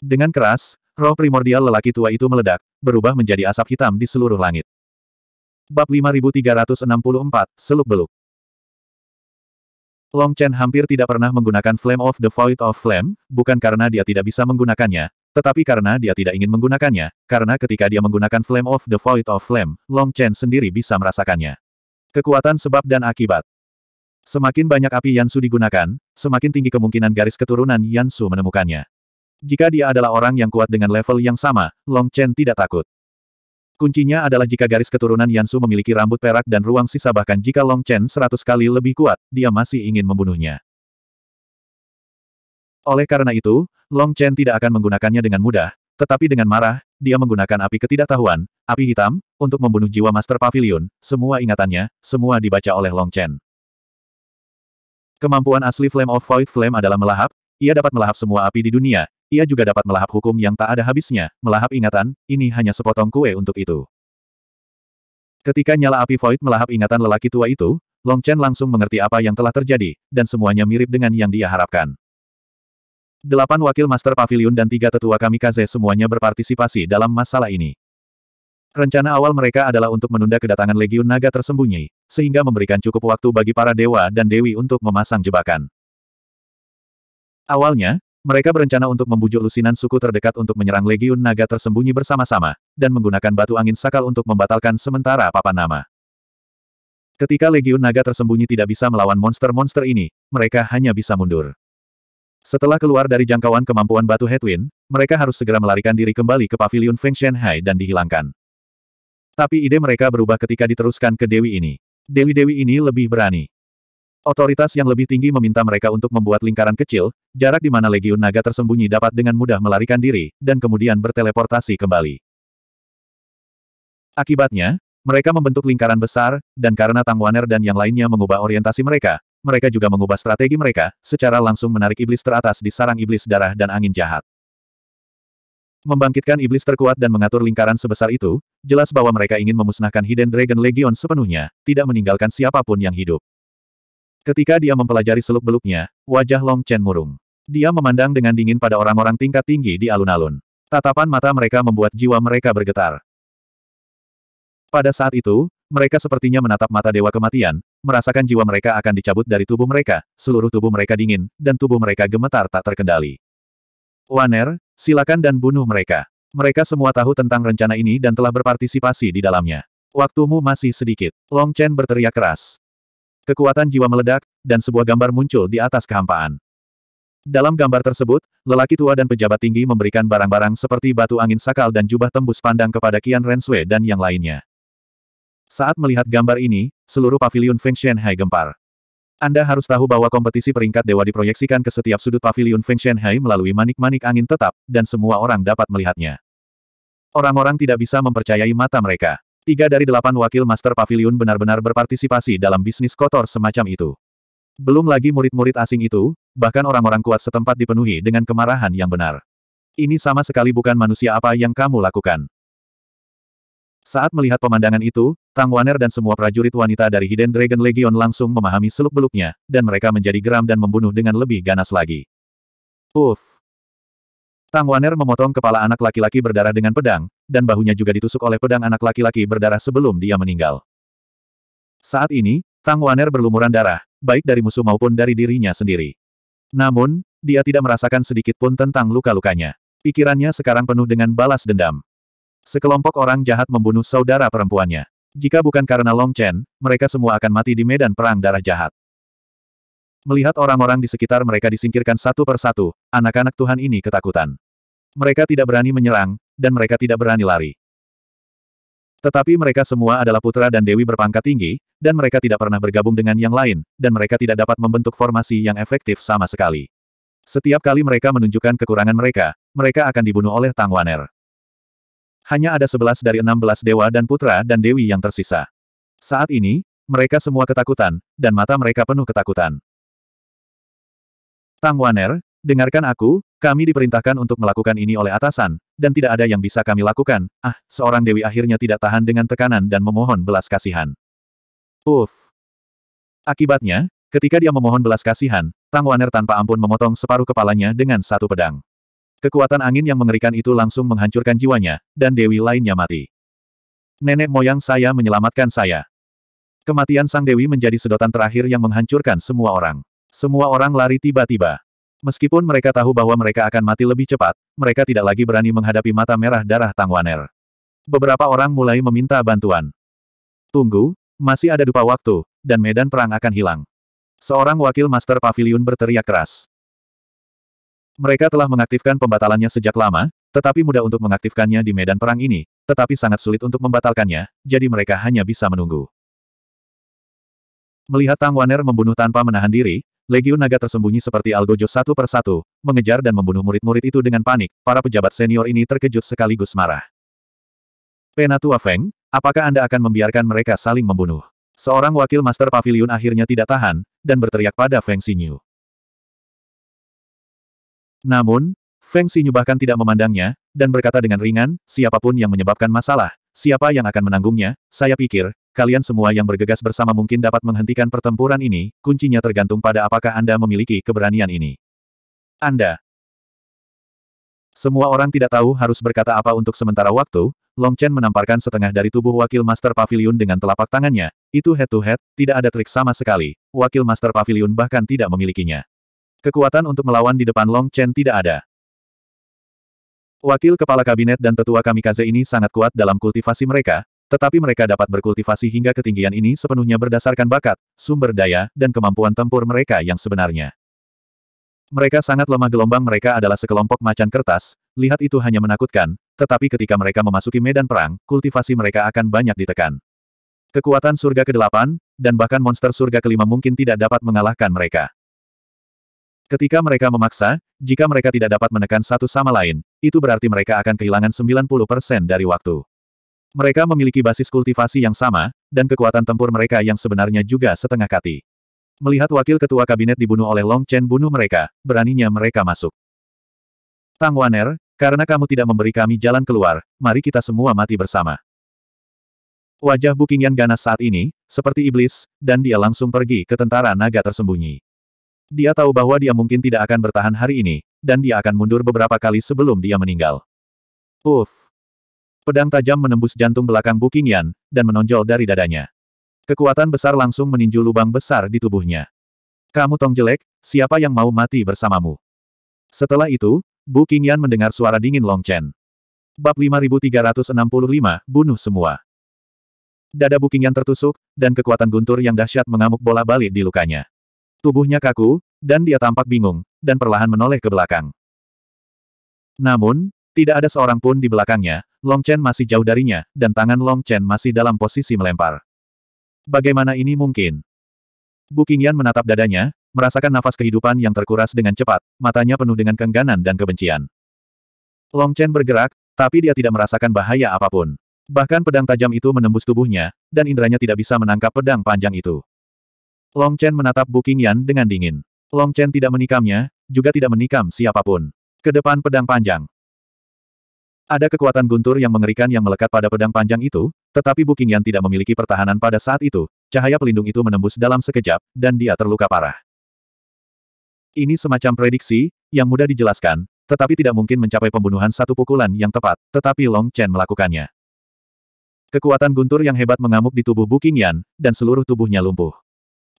[SPEAKER 1] Dengan keras, roh primordial lelaki tua itu meledak, berubah menjadi asap hitam di seluruh langit. Bab 5364, Seluk-Beluk Long Chen hampir tidak pernah menggunakan Flame of the Void of Flame, bukan karena dia tidak bisa menggunakannya, tetapi karena dia tidak ingin menggunakannya, karena ketika dia menggunakan Flame of the Void of Flame, Long Chen sendiri bisa merasakannya. Kekuatan sebab dan akibat Semakin banyak api Yansu digunakan, semakin tinggi kemungkinan garis keturunan Yansu menemukannya. Jika dia adalah orang yang kuat dengan level yang sama, Long Chen tidak takut. Kuncinya adalah jika garis keturunan Yansu memiliki rambut perak dan ruang sisa bahkan jika Long Chen seratus kali lebih kuat, dia masih ingin membunuhnya. Oleh karena itu, Long Chen tidak akan menggunakannya dengan mudah, tetapi dengan marah, dia menggunakan api ketidaktahuan, api hitam, untuk membunuh jiwa Master Pavilion, semua ingatannya, semua dibaca oleh Long Chen. Kemampuan asli Flame of Void Flame adalah melahap, ia dapat melahap semua api di dunia, ia juga dapat melahap hukum yang tak ada habisnya, melahap ingatan, ini hanya sepotong kue untuk itu. Ketika nyala api Void melahap ingatan lelaki tua itu, Long Chen langsung mengerti apa yang telah terjadi, dan semuanya mirip dengan yang dia harapkan. Delapan wakil Master Pavilion dan tiga tetua kamikaze semuanya berpartisipasi dalam masalah ini. Rencana awal mereka adalah untuk menunda kedatangan Legiun Naga tersembunyi, sehingga memberikan cukup waktu bagi para dewa dan dewi untuk memasang jebakan. Awalnya, mereka berencana untuk membujuk lusinan suku terdekat untuk menyerang Legiun Naga tersembunyi bersama-sama, dan menggunakan batu angin sakal untuk membatalkan sementara papan nama. Ketika Legiun Naga tersembunyi tidak bisa melawan monster-monster ini, mereka hanya bisa mundur. Setelah keluar dari jangkauan kemampuan batu Headwind, mereka harus segera melarikan diri kembali ke pavilion Feng Shenhai dan dihilangkan. Tapi ide mereka berubah ketika diteruskan ke dewi ini. Dewi-dewi ini lebih berani. Otoritas yang lebih tinggi meminta mereka untuk membuat lingkaran kecil, jarak di mana Legiun Naga tersembunyi dapat dengan mudah melarikan diri, dan kemudian berteleportasi kembali. Akibatnya, mereka membentuk lingkaran besar, dan karena Tang Waner dan yang lainnya mengubah orientasi mereka, mereka juga mengubah strategi mereka, secara langsung menarik iblis teratas di sarang iblis darah dan angin jahat. Membangkitkan iblis terkuat dan mengatur lingkaran sebesar itu, jelas bahwa mereka ingin memusnahkan Hidden Dragon Legion sepenuhnya, tidak meninggalkan siapapun yang hidup. Ketika dia mempelajari seluk-beluknya, wajah Long Chen murung. Dia memandang dengan dingin pada orang-orang tingkat tinggi di alun-alun. Tatapan mata mereka membuat jiwa mereka bergetar. Pada saat itu, mereka sepertinya menatap mata Dewa Kematian, merasakan jiwa mereka akan dicabut dari tubuh mereka, seluruh tubuh mereka dingin, dan tubuh mereka gemetar tak terkendali. Waner, Silakan dan bunuh mereka. Mereka semua tahu tentang rencana ini dan telah berpartisipasi di dalamnya. Waktumu masih sedikit. Long Chen berteriak keras. Kekuatan jiwa meledak, dan sebuah gambar muncul di atas kehampaan. Dalam gambar tersebut, lelaki tua dan pejabat tinggi memberikan barang-barang seperti batu angin sakal dan jubah tembus pandang kepada Qian Renswe dan yang lainnya. Saat melihat gambar ini, seluruh pavilion Feng Shen Hai gempar. Anda harus tahu bahwa kompetisi peringkat dewa diproyeksikan ke setiap sudut pavilion Feng Shenhai melalui manik-manik angin tetap, dan semua orang dapat melihatnya. Orang-orang tidak bisa mempercayai mata mereka. Tiga dari delapan wakil master pavilion benar-benar berpartisipasi dalam bisnis kotor semacam itu. Belum lagi murid-murid asing itu, bahkan orang-orang kuat setempat dipenuhi dengan kemarahan yang benar. Ini sama sekali bukan manusia apa yang kamu lakukan. Saat melihat pemandangan itu, Tang Waner dan semua prajurit wanita dari Hidden Dragon Legion langsung memahami seluk-beluknya, dan mereka menjadi geram dan membunuh dengan lebih ganas lagi. Uff! Tang Waner memotong kepala anak laki-laki berdarah dengan pedang, dan bahunya juga ditusuk oleh pedang anak laki-laki berdarah sebelum dia meninggal. Saat ini, Tang Waner berlumuran darah, baik dari musuh maupun dari dirinya sendiri. Namun, dia tidak merasakan sedikit pun tentang luka-lukanya. Pikirannya sekarang penuh dengan balas dendam. Sekelompok orang jahat membunuh saudara perempuannya. Jika bukan karena Long Chen, mereka semua akan mati di medan perang darah jahat. Melihat orang-orang di sekitar mereka disingkirkan satu per satu, anak-anak Tuhan ini ketakutan. Mereka tidak berani menyerang, dan mereka tidak berani lari. Tetapi mereka semua adalah putra dan dewi berpangkat tinggi, dan mereka tidak pernah bergabung dengan yang lain, dan mereka tidak dapat membentuk formasi yang efektif sama sekali. Setiap kali mereka menunjukkan kekurangan mereka, mereka akan dibunuh oleh Tang Waner. Hanya ada sebelas dari enam belas dewa dan putra dan dewi yang tersisa. Saat ini, mereka semua ketakutan, dan mata mereka penuh ketakutan. Tang Waner, dengarkan aku, kami diperintahkan untuk melakukan ini oleh atasan, dan tidak ada yang bisa kami lakukan. Ah, seorang dewi akhirnya tidak tahan dengan tekanan dan memohon belas kasihan. Uff. Akibatnya, ketika dia memohon belas kasihan, Tang Waner tanpa ampun memotong separuh kepalanya dengan satu pedang. Kekuatan angin yang mengerikan itu langsung menghancurkan jiwanya, dan dewi lainnya mati. Nenek moyang saya menyelamatkan saya. Kematian sang dewi menjadi sedotan terakhir yang menghancurkan semua orang. Semua orang lari tiba-tiba. Meskipun mereka tahu bahwa mereka akan mati lebih cepat, mereka tidak lagi berani menghadapi mata merah darah Tang Waner. Beberapa orang mulai meminta bantuan. Tunggu, masih ada dupa waktu, dan medan perang akan hilang. Seorang wakil Master Pavilion berteriak keras. Mereka telah mengaktifkan pembatalannya sejak lama, tetapi mudah untuk mengaktifkannya di medan perang ini, tetapi sangat sulit untuk membatalkannya, jadi mereka hanya bisa menunggu. Melihat Tang Waner membunuh tanpa menahan diri, Legion Naga tersembunyi seperti algojo satu persatu, mengejar dan membunuh murid-murid itu dengan panik, para pejabat senior ini terkejut sekaligus marah. Penatua Feng, apakah Anda akan membiarkan mereka saling membunuh? Seorang wakil Master Pavilion akhirnya tidak tahan, dan berteriak pada Feng Xinyu. Namun, Feng Xinyu bahkan tidak memandangnya, dan berkata dengan ringan, siapapun yang menyebabkan masalah, siapa yang akan menanggungnya, saya pikir, kalian semua yang bergegas bersama mungkin dapat menghentikan pertempuran ini, kuncinya tergantung pada apakah Anda memiliki keberanian ini. Anda. Semua orang tidak tahu harus berkata apa untuk sementara waktu, Long Chen menamparkan setengah dari tubuh Wakil Master Pavilion dengan telapak tangannya, itu head to head, tidak ada trik sama sekali, Wakil Master Pavilion bahkan tidak memilikinya. Kekuatan untuk melawan di depan Long Chen tidak ada. Wakil kepala kabinet dan tetua kamikaze ini sangat kuat dalam kultivasi mereka, tetapi mereka dapat berkultivasi hingga ketinggian ini sepenuhnya berdasarkan bakat, sumber daya, dan kemampuan tempur mereka yang sebenarnya. Mereka sangat lemah gelombang mereka adalah sekelompok macan kertas, lihat itu hanya menakutkan, tetapi ketika mereka memasuki medan perang, kultivasi mereka akan banyak ditekan. Kekuatan surga ke-8, dan bahkan monster surga kelima mungkin tidak dapat mengalahkan mereka. Ketika mereka memaksa, jika mereka tidak dapat menekan satu sama lain, itu berarti mereka akan kehilangan 90% dari waktu. Mereka memiliki basis kultivasi yang sama, dan kekuatan tempur mereka yang sebenarnya juga setengah kati. Melihat wakil ketua kabinet dibunuh oleh Long Chen bunuh mereka, beraninya mereka masuk. Tang Waner, karena kamu tidak memberi kami jalan keluar, mari kita semua mati bersama. Wajah Bukingian ganas saat ini, seperti iblis, dan dia langsung pergi ke tentara naga tersembunyi. Dia tahu bahwa dia mungkin tidak akan bertahan hari ini, dan dia akan mundur beberapa kali sebelum dia meninggal. Uff! Pedang tajam menembus jantung belakang Bu Qingyan, dan menonjol dari dadanya. Kekuatan besar langsung meninju lubang besar di tubuhnya. Kamu tong jelek, siapa yang mau mati bersamamu? Setelah itu, Bu Qingyan mendengar suara dingin Long Chen. Bab 5365, Bunuh Semua. Dada Bu Qingyan tertusuk, dan kekuatan guntur yang dahsyat mengamuk bola balik di lukanya. Tubuhnya kaku, dan dia tampak bingung, dan perlahan menoleh ke belakang. Namun, tidak ada seorang pun di belakangnya, Long Chen masih jauh darinya, dan tangan Long Chen masih dalam posisi melempar. Bagaimana ini mungkin? Bu Qingyan menatap dadanya, merasakan nafas kehidupan yang terkuras dengan cepat, matanya penuh dengan kengganan dan kebencian. Long Chen bergerak, tapi dia tidak merasakan bahaya apapun. Bahkan pedang tajam itu menembus tubuhnya, dan inderanya tidak bisa menangkap pedang panjang itu. Long Chen menatap Bu Qingyan dengan dingin. Long Chen tidak menikamnya, juga tidak menikam siapapun. Kedepan pedang panjang. Ada kekuatan guntur yang mengerikan yang melekat pada pedang panjang itu, tetapi Bu Qingyan tidak memiliki pertahanan pada saat itu, cahaya pelindung itu menembus dalam sekejap, dan dia terluka parah. Ini semacam prediksi, yang mudah dijelaskan, tetapi tidak mungkin mencapai pembunuhan satu pukulan yang tepat, tetapi Long Chen melakukannya. Kekuatan guntur yang hebat mengamuk di tubuh Bu Qingyan, dan seluruh tubuhnya lumpuh.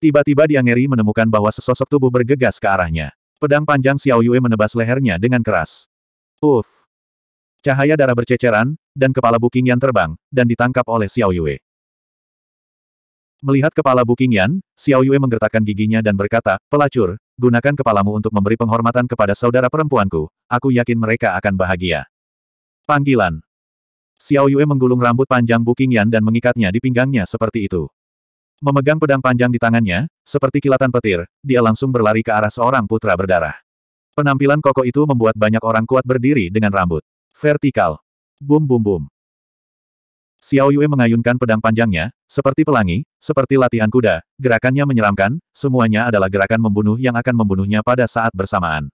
[SPEAKER 1] Tiba-tiba dia menemukan bahwa sesosok tubuh bergegas ke arahnya. Pedang panjang Xiao Yue menebas lehernya dengan keras. Uff! Cahaya darah berceceran, dan kepala Buking Yan terbang, dan ditangkap oleh Xiao Yue. Melihat kepala Buking Yan, Xiao Yue menggertakkan giginya dan berkata, Pelacur, gunakan kepalamu untuk memberi penghormatan kepada saudara perempuanku, aku yakin mereka akan bahagia. Panggilan. Xiao Yue menggulung rambut panjang Buking Yan dan mengikatnya di pinggangnya seperti itu. Memegang pedang panjang di tangannya, seperti kilatan petir, dia langsung berlari ke arah seorang putra berdarah. Penampilan koko itu membuat banyak orang kuat berdiri dengan rambut. Vertikal. Bum bum bum. Xiao Yue mengayunkan pedang panjangnya, seperti pelangi, seperti latihan kuda, gerakannya menyeramkan, semuanya adalah gerakan membunuh yang akan membunuhnya pada saat bersamaan.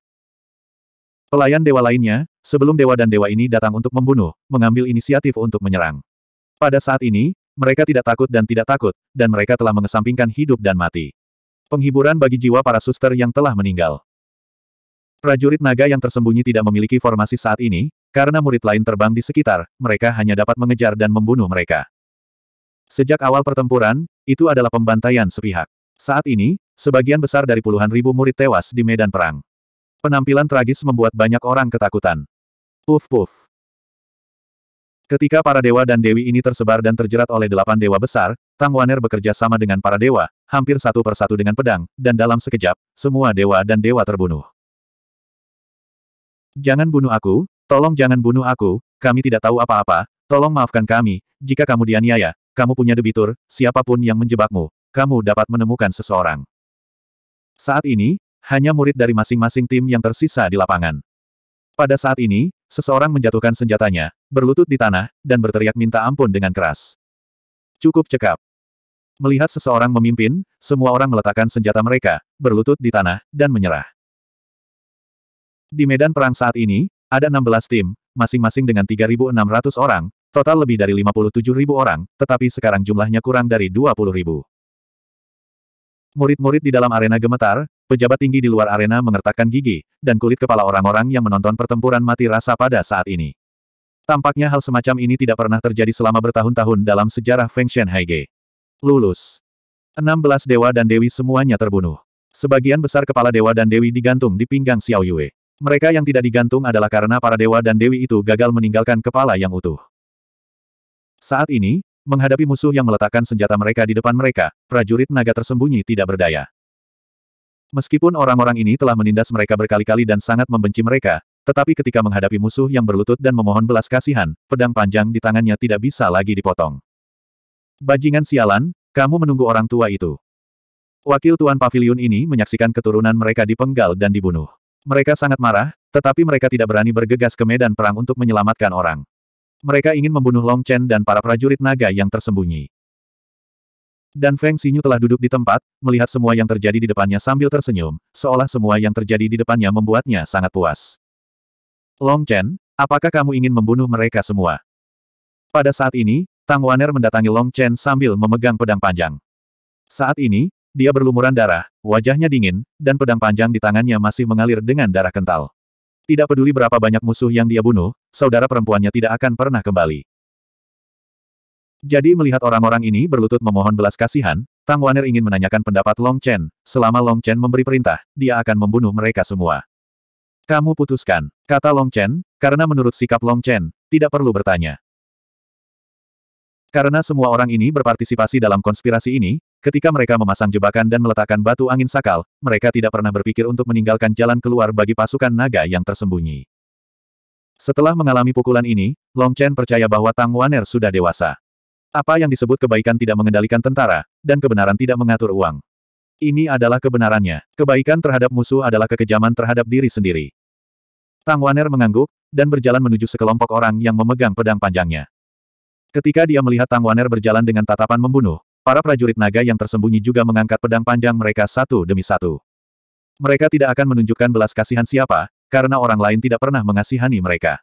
[SPEAKER 1] Pelayan dewa lainnya, sebelum dewa dan dewa ini datang untuk membunuh, mengambil inisiatif untuk menyerang. Pada saat ini, mereka tidak takut dan tidak takut, dan mereka telah mengesampingkan hidup dan mati. Penghiburan bagi jiwa para suster yang telah meninggal. Prajurit naga yang tersembunyi tidak memiliki formasi saat ini, karena murid lain terbang di sekitar, mereka hanya dapat mengejar dan membunuh mereka. Sejak awal pertempuran, itu adalah pembantaian sepihak. Saat ini, sebagian besar dari puluhan ribu murid tewas di medan perang. Penampilan tragis membuat banyak orang ketakutan. Puf puf. Ketika para dewa dan dewi ini tersebar dan terjerat oleh delapan dewa besar, Tang Waner bekerja sama dengan para dewa, hampir satu persatu dengan pedang, dan dalam sekejap, semua dewa dan dewa terbunuh. Jangan bunuh aku, tolong jangan bunuh aku, kami tidak tahu apa-apa, tolong maafkan kami, jika kamu dianiaya, kamu punya debitur, siapapun yang menjebakmu, kamu dapat menemukan seseorang. Saat ini, hanya murid dari masing-masing tim yang tersisa di lapangan. Pada saat ini, seseorang menjatuhkan senjatanya, berlutut di tanah, dan berteriak minta ampun dengan keras. Cukup cekap. Melihat seseorang memimpin, semua orang meletakkan senjata mereka, berlutut di tanah, dan menyerah. Di medan perang saat ini, ada 16 tim, masing-masing dengan 3.600 orang, total lebih dari 57.000 orang, tetapi sekarang jumlahnya kurang dari 20.000. Murid-murid di dalam arena gemetar, Pejabat tinggi di luar arena mengertakkan gigi, dan kulit kepala orang-orang yang menonton pertempuran mati rasa pada saat ini. Tampaknya hal semacam ini tidak pernah terjadi selama bertahun-tahun dalam sejarah Feng Shen Haige. Lulus. 16 dewa dan dewi semuanya terbunuh. Sebagian besar kepala dewa dan dewi digantung di pinggang Xiao Yue. Mereka yang tidak digantung adalah karena para dewa dan dewi itu gagal meninggalkan kepala yang utuh. Saat ini, menghadapi musuh yang meletakkan senjata mereka di depan mereka, prajurit naga tersembunyi tidak berdaya. Meskipun orang-orang ini telah menindas mereka berkali-kali dan sangat membenci mereka, tetapi ketika menghadapi musuh yang berlutut dan memohon belas kasihan, pedang panjang di tangannya tidak bisa lagi dipotong. Bajingan sialan, kamu menunggu orang tua itu. Wakil Tuan Pavilion ini menyaksikan keturunan mereka dipenggal dan dibunuh. Mereka sangat marah, tetapi mereka tidak berani bergegas ke medan perang untuk menyelamatkan orang. Mereka ingin membunuh Long Chen dan para prajurit naga yang tersembunyi. Dan Feng Xinyu telah duduk di tempat, melihat semua yang terjadi di depannya sambil tersenyum, seolah semua yang terjadi di depannya membuatnya sangat puas. Long Chen, apakah kamu ingin membunuh mereka semua? Pada saat ini, Tang Waner mendatangi Long Chen sambil memegang pedang panjang. Saat ini, dia berlumuran darah, wajahnya dingin, dan pedang panjang di tangannya masih mengalir dengan darah kental. Tidak peduli berapa banyak musuh yang dia bunuh, saudara perempuannya tidak akan pernah kembali. Jadi melihat orang-orang ini berlutut memohon belas kasihan, Tang Waner ingin menanyakan pendapat Long Chen, selama Long Chen memberi perintah, dia akan membunuh mereka semua. Kamu putuskan, kata Long Chen, karena menurut sikap Long Chen, tidak perlu bertanya. Karena semua orang ini berpartisipasi dalam konspirasi ini, ketika mereka memasang jebakan dan meletakkan batu angin sakal, mereka tidak pernah berpikir untuk meninggalkan jalan keluar bagi pasukan naga yang tersembunyi. Setelah mengalami pukulan ini, Long Chen percaya bahwa Tang Waner sudah dewasa. Apa yang disebut kebaikan tidak mengendalikan tentara, dan kebenaran tidak mengatur uang. Ini adalah kebenarannya. Kebaikan terhadap musuh adalah kekejaman terhadap diri sendiri. Tang Waner mengangguk, dan berjalan menuju sekelompok orang yang memegang pedang panjangnya. Ketika dia melihat Tang Waner berjalan dengan tatapan membunuh, para prajurit naga yang tersembunyi juga mengangkat pedang panjang mereka satu demi satu. Mereka tidak akan menunjukkan belas kasihan siapa, karena orang lain tidak pernah mengasihani mereka.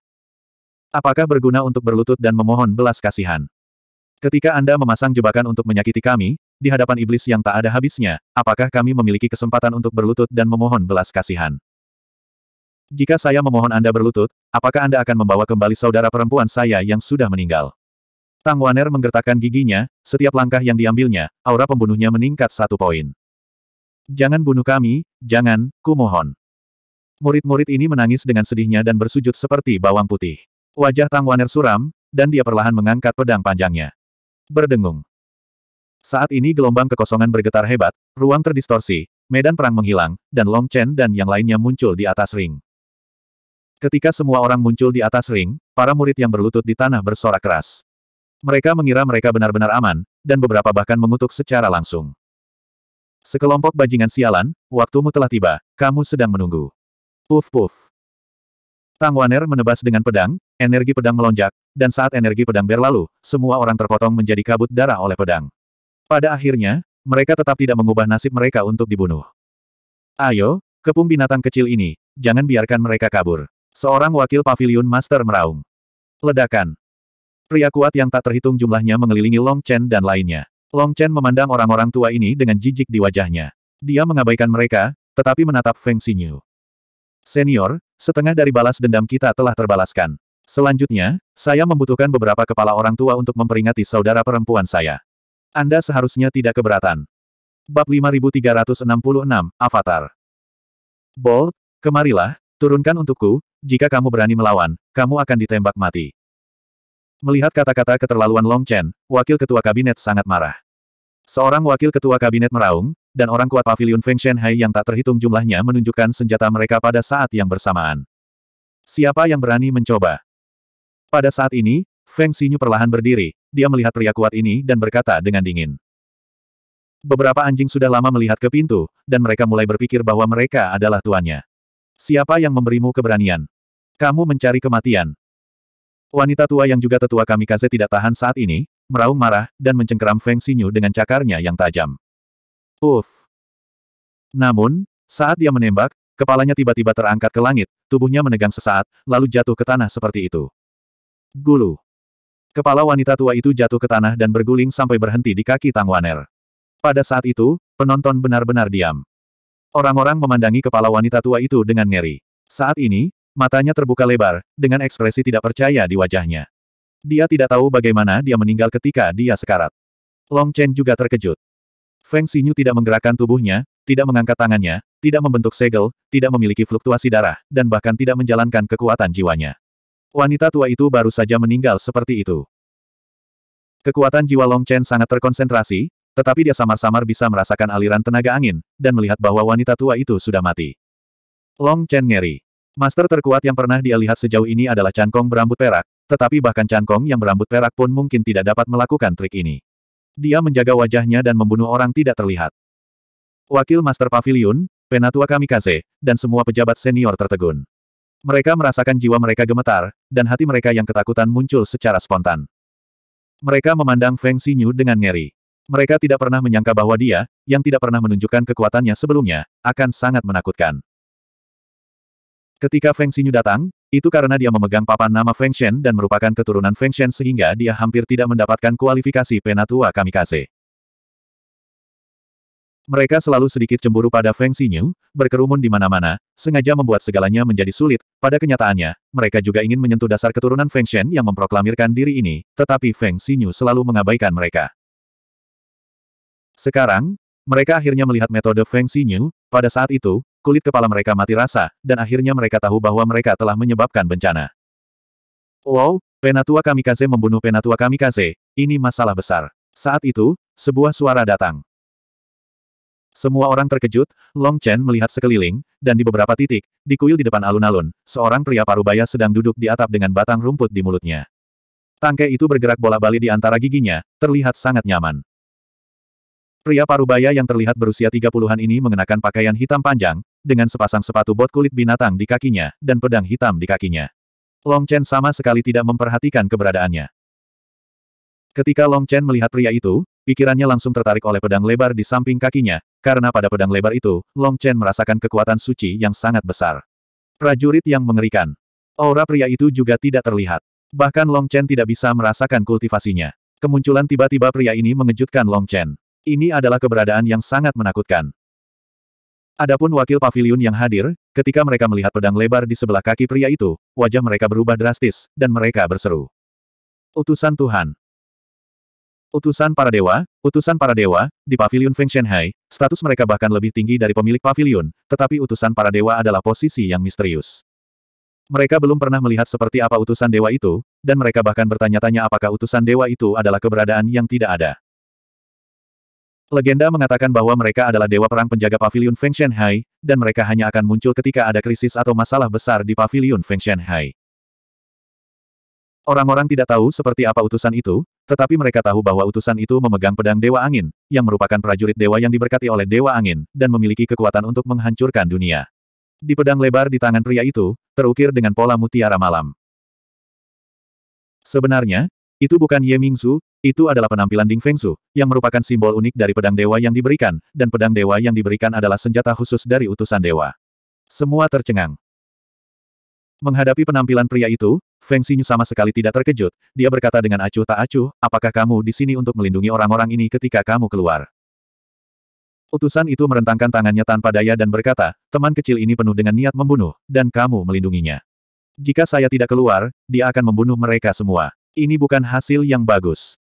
[SPEAKER 1] Apakah berguna untuk berlutut dan memohon belas kasihan? Ketika Anda memasang jebakan untuk menyakiti kami, di hadapan iblis yang tak ada habisnya, apakah kami memiliki kesempatan untuk berlutut dan memohon belas kasihan? Jika saya memohon Anda berlutut, apakah Anda akan membawa kembali saudara perempuan saya yang sudah meninggal? Tang Waner menggertakkan giginya, setiap langkah yang diambilnya, aura pembunuhnya meningkat satu poin. Jangan bunuh kami, jangan, kumohon. Murid-murid ini menangis dengan sedihnya dan bersujud seperti bawang putih. Wajah Tang Waner suram, dan dia perlahan mengangkat pedang panjangnya. Berdengung. Saat ini gelombang kekosongan bergetar hebat, ruang terdistorsi, medan perang menghilang, dan Long Chen dan yang lainnya muncul di atas ring. Ketika semua orang muncul di atas ring, para murid yang berlutut di tanah bersorak keras. Mereka mengira mereka benar-benar aman, dan beberapa bahkan mengutuk secara langsung. Sekelompok bajingan sialan, waktumu telah tiba, kamu sedang menunggu. Puf puf. Tang Waner menebas dengan pedang, energi pedang melonjak, dan saat energi pedang berlalu, semua orang terpotong menjadi kabut darah oleh pedang. Pada akhirnya, mereka tetap tidak mengubah nasib mereka untuk dibunuh. Ayo, kepung binatang kecil ini, jangan biarkan mereka kabur. Seorang wakil pavilion master meraung. Ledakan. Pria kuat yang tak terhitung jumlahnya mengelilingi Long Chen dan lainnya. Long Chen memandang orang-orang tua ini dengan jijik di wajahnya. Dia mengabaikan mereka, tetapi menatap Feng Xinyu. Senior, setengah dari balas dendam kita telah terbalaskan. Selanjutnya, saya membutuhkan beberapa kepala orang tua untuk memperingati saudara perempuan saya. Anda seharusnya tidak keberatan. Bab 5366, Avatar. Bolt, kemarilah, turunkan untukku, jika kamu berani melawan, kamu akan ditembak mati. Melihat kata-kata keterlaluan Long Chen, wakil ketua kabinet sangat marah. Seorang wakil ketua kabinet meraung, dan orang kuat pavilion Feng Shenhai yang tak terhitung jumlahnya menunjukkan senjata mereka pada saat yang bersamaan. Siapa yang berani mencoba? Pada saat ini, Feng Xinyu perlahan berdiri, dia melihat pria kuat ini dan berkata dengan dingin. Beberapa anjing sudah lama melihat ke pintu, dan mereka mulai berpikir bahwa mereka adalah tuannya. Siapa yang memberimu keberanian? Kamu mencari kematian. Wanita tua yang juga tetua kami kaze tidak tahan saat ini, meraung marah, dan mencengkeram Feng Xinyu dengan cakarnya yang tajam. Uff. Namun, saat dia menembak, kepalanya tiba-tiba terangkat ke langit, tubuhnya menegang sesaat, lalu jatuh ke tanah seperti itu. Gulu. Kepala wanita tua itu jatuh ke tanah dan berguling sampai berhenti di kaki Tang Waner. Pada saat itu, penonton benar-benar diam. Orang-orang memandangi kepala wanita tua itu dengan ngeri. Saat ini, matanya terbuka lebar, dengan ekspresi tidak percaya di wajahnya. Dia tidak tahu bagaimana dia meninggal ketika dia sekarat. Long Chen juga terkejut. Feng Xinyu tidak menggerakkan tubuhnya, tidak mengangkat tangannya, tidak membentuk segel, tidak memiliki fluktuasi darah, dan bahkan tidak menjalankan kekuatan jiwanya. Wanita tua itu baru saja meninggal seperti itu. Kekuatan jiwa Long Chen sangat terkonsentrasi, tetapi dia samar-samar bisa merasakan aliran tenaga angin, dan melihat bahwa wanita tua itu sudah mati. Long Chen ngeri. Master terkuat yang pernah dia lihat sejauh ini adalah Chan berambut perak, tetapi bahkan Chan yang berambut perak pun mungkin tidak dapat melakukan trik ini. Dia menjaga wajahnya dan membunuh orang tidak terlihat. Wakil Master Pavilion, Penatua Kamikaze, dan semua pejabat senior tertegun. Mereka merasakan jiwa mereka gemetar, dan hati mereka yang ketakutan muncul secara spontan. Mereka memandang Feng Xinyu dengan ngeri. Mereka tidak pernah menyangka bahwa dia, yang tidak pernah menunjukkan kekuatannya sebelumnya, akan sangat menakutkan. Ketika Feng Xinyu datang, itu karena dia memegang papan nama Feng Shen dan merupakan keturunan Feng Shen sehingga dia hampir tidak mendapatkan kualifikasi penatua kamikaze. Mereka selalu sedikit cemburu pada Feng Xinyu, berkerumun di mana-mana, sengaja membuat segalanya menjadi sulit. Pada kenyataannya, mereka juga ingin menyentuh dasar keturunan Feng Shen yang memproklamirkan diri ini, tetapi Feng Xinyu selalu mengabaikan mereka. Sekarang, mereka akhirnya melihat metode Feng Xinyu, pada saat itu, kulit kepala mereka mati rasa, dan akhirnya mereka tahu bahwa mereka telah menyebabkan bencana. Wow, Penatua Kamikaze membunuh Penatua Kamikaze, ini masalah besar. Saat itu, sebuah suara datang. Semua orang terkejut, Long Chen melihat sekeliling, dan di beberapa titik, di kuil di depan alun-alun, seorang pria parubaya sedang duduk di atap dengan batang rumput di mulutnya. Tangkai itu bergerak bola-bali di antara giginya, terlihat sangat nyaman. Pria parubaya yang terlihat berusia tiga puluhan ini mengenakan pakaian hitam panjang, dengan sepasang sepatu bot kulit binatang di kakinya, dan pedang hitam di kakinya. Long Chen sama sekali tidak memperhatikan keberadaannya. Ketika Long Chen melihat pria itu, pikirannya langsung tertarik oleh pedang lebar di samping kakinya, karena pada pedang lebar itu, Long Chen merasakan kekuatan suci yang sangat besar. Prajurit yang mengerikan. Aura pria itu juga tidak terlihat. Bahkan Long Chen tidak bisa merasakan kultivasinya. Kemunculan tiba-tiba pria ini mengejutkan Long Chen. Ini adalah keberadaan yang sangat menakutkan. Adapun wakil pavilion yang hadir, ketika mereka melihat pedang lebar di sebelah kaki pria itu, wajah mereka berubah drastis, dan mereka berseru. Utusan Tuhan, Utusan para dewa, utusan para dewa, di pavilion Feng Shenhai, status mereka bahkan lebih tinggi dari pemilik pavilion, tetapi utusan para dewa adalah posisi yang misterius. Mereka belum pernah melihat seperti apa utusan dewa itu, dan mereka bahkan bertanya-tanya apakah utusan dewa itu adalah keberadaan yang tidak ada. Legenda mengatakan bahwa mereka adalah dewa perang penjaga pavilion Feng Shenhai, dan mereka hanya akan muncul ketika ada krisis atau masalah besar di pavilion Feng Shenhai. Orang-orang tidak tahu seperti apa utusan itu, tetapi mereka tahu bahwa utusan itu memegang pedang Dewa Angin, yang merupakan prajurit dewa yang diberkati oleh Dewa Angin, dan memiliki kekuatan untuk menghancurkan dunia. Di pedang lebar di tangan pria itu, terukir dengan pola mutiara malam. Sebenarnya, itu bukan Ye Mingzu, itu adalah penampilan Ding Feng Su, yang merupakan simbol unik dari pedang dewa yang diberikan, dan pedang dewa yang diberikan adalah senjata khusus dari utusan dewa. Semua tercengang. Menghadapi penampilan pria itu, Feng Xinyu sama sekali tidak terkejut, dia berkata dengan acuh tak acuh, apakah kamu di sini untuk melindungi orang-orang ini ketika kamu keluar? Utusan itu merentangkan tangannya tanpa daya dan berkata, teman kecil ini penuh dengan niat membunuh, dan kamu melindunginya. Jika saya tidak keluar, dia akan membunuh mereka semua. Ini bukan hasil yang bagus.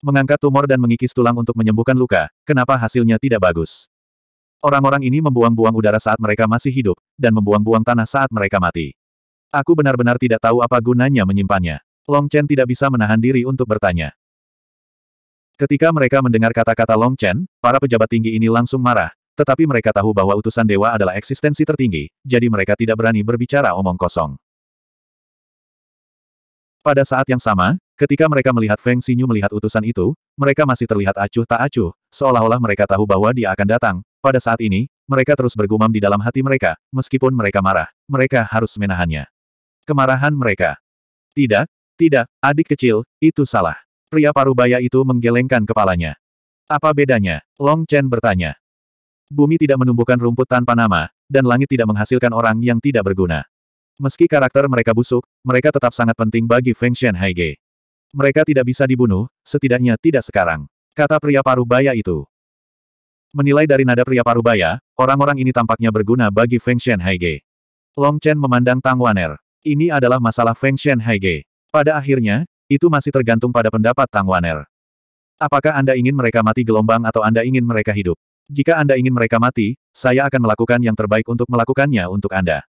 [SPEAKER 1] Mengangkat tumor dan mengikis tulang untuk menyembuhkan luka, kenapa hasilnya tidak bagus? Orang-orang ini membuang-buang udara saat mereka masih hidup, dan membuang-buang tanah saat mereka mati. Aku benar-benar tidak tahu apa gunanya menyimpannya. Long Chen tidak bisa menahan diri untuk bertanya. Ketika mereka mendengar kata-kata Long Chen, para pejabat tinggi ini langsung marah, tetapi mereka tahu bahwa utusan dewa adalah eksistensi tertinggi, jadi mereka tidak berani berbicara omong kosong. Pada saat yang sama, ketika mereka melihat Feng Xinyu melihat utusan itu, mereka masih terlihat acuh tak acuh, seolah-olah mereka tahu bahwa dia akan datang. Pada saat ini, mereka terus bergumam di dalam hati mereka, meskipun mereka marah, mereka harus menahannya. Kemarahan mereka. Tidak, tidak, adik kecil, itu salah. Pria parubaya itu menggelengkan kepalanya. Apa bedanya? Long Chen bertanya. Bumi tidak menumbuhkan rumput tanpa nama, dan langit tidak menghasilkan orang yang tidak berguna. Meski karakter mereka busuk, mereka tetap sangat penting bagi Feng Shen Haige. Mereka tidak bisa dibunuh, setidaknya tidak sekarang. Kata pria parubaya itu. Menilai dari nada pria parubaya, orang-orang ini tampaknya berguna bagi Feng Shen Haige. Long Chen memandang Tang Waner. Ini adalah masalah Feng Shen Haige. Pada akhirnya, itu masih tergantung pada pendapat Tang Waner. Apakah Anda ingin mereka mati gelombang atau Anda ingin mereka hidup? Jika Anda ingin mereka mati, saya akan melakukan yang terbaik untuk melakukannya untuk Anda.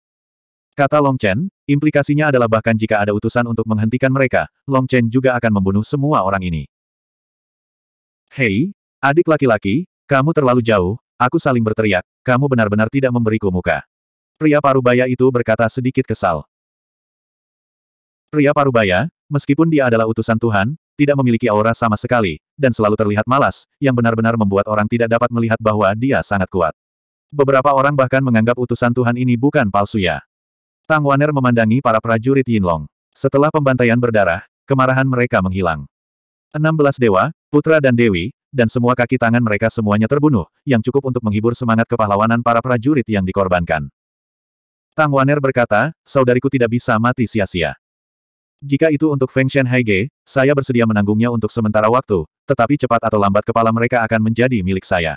[SPEAKER 1] Kata Long Chen, implikasinya adalah bahkan jika ada utusan untuk menghentikan mereka, Long Chen juga akan membunuh semua orang ini. Hei, adik laki-laki, kamu terlalu jauh, aku saling berteriak, kamu benar-benar tidak memberiku muka. Pria parubaya itu berkata sedikit kesal. Pria parubaya, meskipun dia adalah utusan Tuhan, tidak memiliki aura sama sekali, dan selalu terlihat malas, yang benar-benar membuat orang tidak dapat melihat bahwa dia sangat kuat. Beberapa orang bahkan menganggap utusan Tuhan ini bukan palsu ya. Tang Waner memandangi para prajurit Yinlong. Setelah pembantaian berdarah, kemarahan mereka menghilang. 16 dewa, putra dan dewi, dan semua kaki tangan mereka semuanya terbunuh, yang cukup untuk menghibur semangat kepahlawanan para prajurit yang dikorbankan. Tang Waner berkata, saudariku tidak bisa mati sia-sia. Jika itu untuk Feng Shen Haige, saya bersedia menanggungnya untuk sementara waktu, tetapi cepat atau lambat kepala mereka akan menjadi milik saya.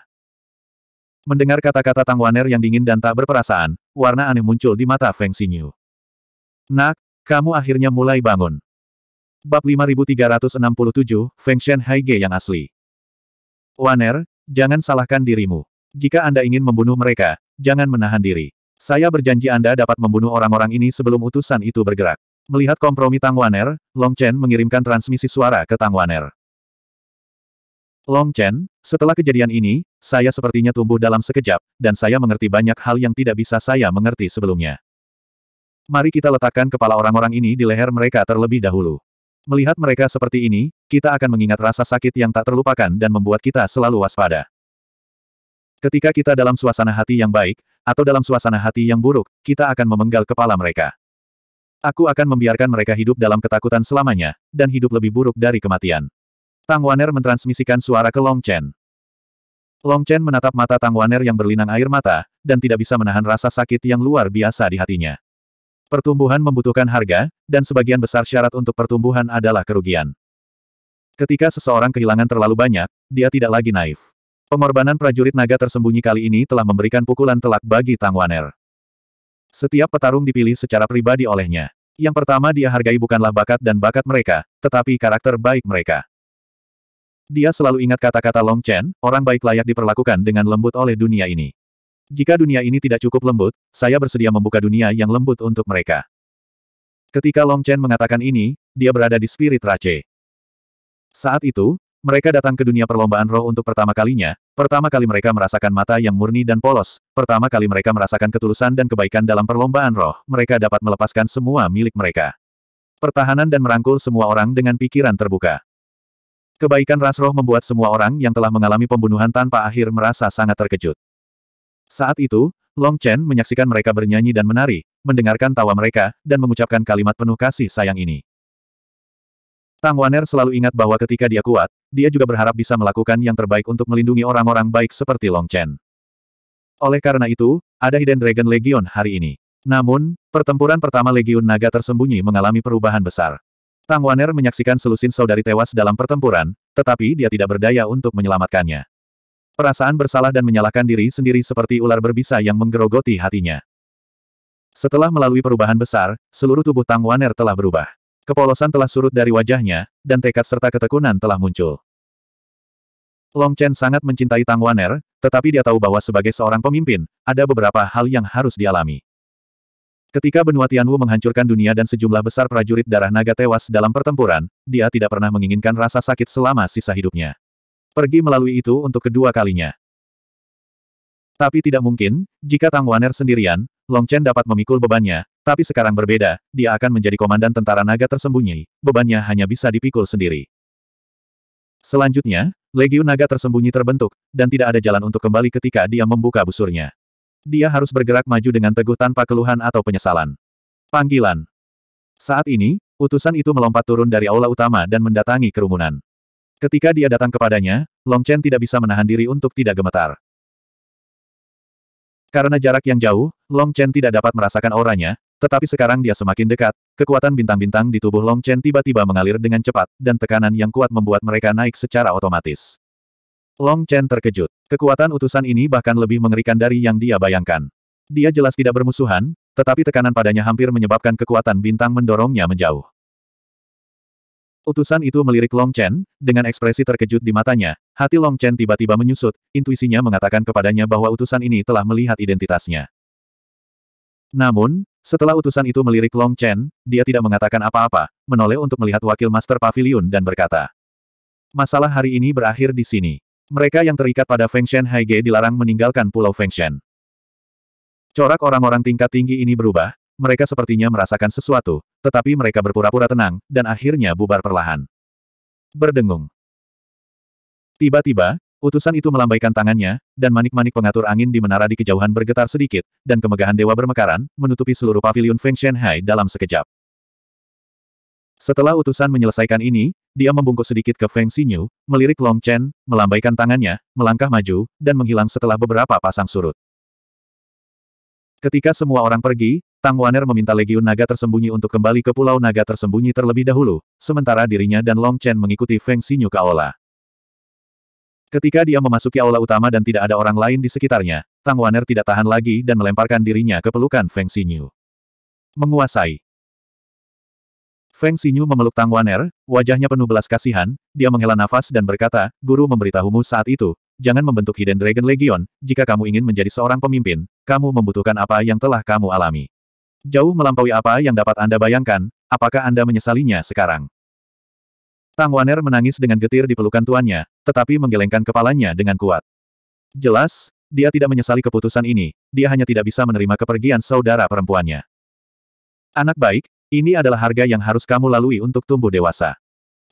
[SPEAKER 1] Mendengar kata-kata Tang Waner yang dingin dan tak berperasaan, warna aneh muncul di mata Feng Xinyu. Nak, kamu akhirnya mulai bangun. Bab 5367, Feng Shen Haige yang asli. Waner, jangan salahkan dirimu. Jika Anda ingin membunuh mereka, jangan menahan diri. Saya berjanji Anda dapat membunuh orang-orang ini sebelum utusan itu bergerak. Melihat kompromi Tang Waner, Long Chen mengirimkan transmisi suara ke Tang Waner. Long Chen, setelah kejadian ini, saya sepertinya tumbuh dalam sekejap, dan saya mengerti banyak hal yang tidak bisa saya mengerti sebelumnya. Mari kita letakkan kepala orang-orang ini di leher mereka terlebih dahulu. Melihat mereka seperti ini, kita akan mengingat rasa sakit yang tak terlupakan dan membuat kita selalu waspada. Ketika kita dalam suasana hati yang baik, atau dalam suasana hati yang buruk, kita akan memenggal kepala mereka. Aku akan membiarkan mereka hidup dalam ketakutan selamanya, dan hidup lebih buruk dari kematian. Tang Waner mentransmisikan suara ke Long Chen. Long Chen menatap mata Tang Waner yang berlinang air mata, dan tidak bisa menahan rasa sakit yang luar biasa di hatinya. Pertumbuhan membutuhkan harga, dan sebagian besar syarat untuk pertumbuhan adalah kerugian. Ketika seseorang kehilangan terlalu banyak, dia tidak lagi naif. Pengorbanan prajurit naga tersembunyi kali ini telah memberikan pukulan telak bagi Tang Waner. Setiap petarung dipilih secara pribadi olehnya. Yang pertama dia hargai bukanlah bakat dan bakat mereka, tetapi karakter baik mereka. Dia selalu ingat kata-kata Long Chen, orang baik layak diperlakukan dengan lembut oleh dunia ini. Jika dunia ini tidak cukup lembut, saya bersedia membuka dunia yang lembut untuk mereka. Ketika Long Chen mengatakan ini, dia berada di spirit race. Saat itu, mereka datang ke dunia perlombaan roh untuk pertama kalinya, pertama kali mereka merasakan mata yang murni dan polos, pertama kali mereka merasakan ketulusan dan kebaikan dalam perlombaan roh, mereka dapat melepaskan semua milik mereka. Pertahanan dan merangkul semua orang dengan pikiran terbuka. Kebaikan ras roh membuat semua orang yang telah mengalami pembunuhan tanpa akhir merasa sangat terkejut. Saat itu, Long Chen menyaksikan mereka bernyanyi dan menari, mendengarkan tawa mereka, dan mengucapkan kalimat penuh kasih sayang ini. Tang Waner selalu ingat bahwa ketika dia kuat, dia juga berharap bisa melakukan yang terbaik untuk melindungi orang-orang baik seperti Long Chen. Oleh karena itu, ada Hidden Dragon Legion hari ini. Namun, pertempuran pertama Legion Naga tersembunyi mengalami perubahan besar. Tang Waner menyaksikan selusin saudari tewas dalam pertempuran, tetapi dia tidak berdaya untuk menyelamatkannya. Perasaan bersalah dan menyalahkan diri sendiri seperti ular berbisa yang menggerogoti hatinya. Setelah melalui perubahan besar, seluruh tubuh Tang Waner telah berubah. Kepolosan telah surut dari wajahnya, dan tekad serta ketekunan telah muncul. Long Chen sangat mencintai Tang Waner, tetapi dia tahu bahwa sebagai seorang pemimpin, ada beberapa hal yang harus dialami. Ketika benua Tianwu menghancurkan dunia dan sejumlah besar prajurit darah naga tewas dalam pertempuran, dia tidak pernah menginginkan rasa sakit selama sisa hidupnya. Pergi melalui itu untuk kedua kalinya. Tapi tidak mungkin, jika Tang Waner sendirian, Long Chen dapat memikul bebannya, tapi sekarang berbeda, dia akan menjadi komandan tentara naga tersembunyi, bebannya hanya bisa dipikul sendiri. Selanjutnya, legiun naga tersembunyi terbentuk, dan tidak ada jalan untuk kembali ketika dia membuka busurnya. Dia harus bergerak maju dengan teguh tanpa keluhan atau penyesalan. Panggilan. Saat ini, utusan itu melompat turun dari aula utama dan mendatangi kerumunan. Ketika dia datang kepadanya, Long Chen tidak bisa menahan diri untuk tidak gemetar. Karena jarak yang jauh, Long Chen tidak dapat merasakan auranya, tetapi sekarang dia semakin dekat, kekuatan bintang-bintang di tubuh Long Chen tiba-tiba mengalir dengan cepat, dan tekanan yang kuat membuat mereka naik secara otomatis. Long Chen terkejut. Kekuatan utusan ini bahkan lebih mengerikan dari yang dia bayangkan. Dia jelas tidak bermusuhan, tetapi tekanan padanya hampir menyebabkan kekuatan bintang mendorongnya menjauh. Utusan itu melirik Long Chen, dengan ekspresi terkejut di matanya, hati Long Chen tiba-tiba menyusut, intuisinya mengatakan kepadanya bahwa utusan ini telah melihat identitasnya. Namun, setelah utusan itu melirik Long Chen, dia tidak mengatakan apa-apa, menoleh untuk melihat wakil Master Pavilion dan berkata, Masalah hari ini berakhir di sini. Mereka yang terikat pada Feng Shen Haige dilarang meninggalkan Pulau Feng Shen. Corak orang-orang tingkat tinggi ini berubah, mereka sepertinya merasakan sesuatu, tetapi mereka berpura-pura tenang, dan akhirnya bubar perlahan. Berdengung. Tiba-tiba, utusan itu melambaikan tangannya, dan manik-manik pengatur angin di menara di kejauhan bergetar sedikit, dan kemegahan dewa bermekaran, menutupi seluruh pavilion Feng Shenhai dalam sekejap. Setelah utusan menyelesaikan ini, dia membungkuk sedikit ke Feng Xinyu, melirik Long Chen, melambaikan tangannya, melangkah maju, dan menghilang setelah beberapa pasang surut. Ketika semua orang pergi, Tang Waner meminta Legiun Naga tersembunyi untuk kembali ke Pulau Naga tersembunyi terlebih dahulu, sementara dirinya dan Long Chen mengikuti Feng Xinyu ke aula. Ketika dia memasuki aula utama dan tidak ada orang lain di sekitarnya, Tang Waner tidak tahan lagi dan melemparkan dirinya ke pelukan Feng Xinyu. Menguasai. Feng Xinyu memeluk Tang Waner, wajahnya penuh belas kasihan, dia menghela nafas dan berkata, Guru memberitahumu saat itu, jangan membentuk Hidden Dragon Legion, jika kamu ingin menjadi seorang pemimpin, kamu membutuhkan apa yang telah kamu alami. Jauh melampaui apa yang dapat Anda bayangkan, apakah Anda menyesalinya sekarang? Tang Waner menangis dengan getir di pelukan tuannya, tetapi menggelengkan kepalanya dengan kuat. Jelas, dia tidak menyesali keputusan ini, dia hanya tidak bisa menerima kepergian saudara perempuannya. Anak baik, ini adalah harga yang harus kamu lalui untuk tumbuh dewasa.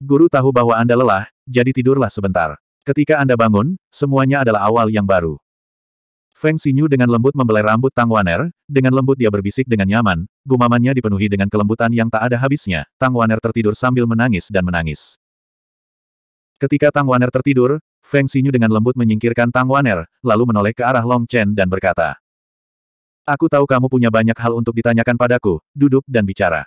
[SPEAKER 1] Guru tahu bahwa Anda lelah, jadi tidurlah sebentar. Ketika Anda bangun, semuanya adalah awal yang baru. Feng Xinyu dengan lembut membelai rambut Tang Waner, dengan lembut dia berbisik dengan nyaman, gumamannya dipenuhi dengan kelembutan yang tak ada habisnya. Tang Waner tertidur sambil menangis dan menangis. Ketika Tang Waner tertidur, Feng Xinyu dengan lembut menyingkirkan Tang Waner, lalu menoleh ke arah Long Chen dan berkata, Aku tahu kamu punya banyak hal untuk ditanyakan padaku, duduk dan bicara.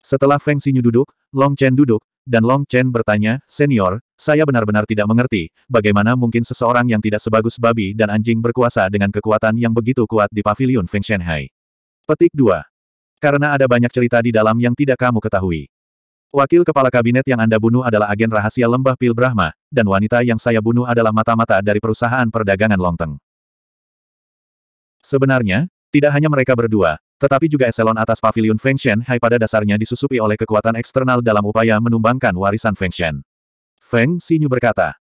[SPEAKER 1] Setelah Feng Xinyu duduk, Long Chen duduk, dan Long Chen bertanya, Senior, saya benar-benar tidak mengerti, bagaimana mungkin seseorang yang tidak sebagus babi dan anjing berkuasa dengan kekuatan yang begitu kuat di pavilion Feng Shanghai. Petik 2. Karena ada banyak cerita di dalam yang tidak kamu ketahui. Wakil kepala kabinet yang Anda bunuh adalah agen rahasia lembah Pil Brahma, dan wanita yang saya bunuh adalah mata-mata dari perusahaan perdagangan Longteng. Sebenarnya, tidak hanya mereka berdua, tetapi juga eselon atas pavilion Feng Shen Hai pada dasarnya disusupi oleh kekuatan eksternal dalam upaya menumbangkan warisan Feng Shen. Feng Xinyu berkata.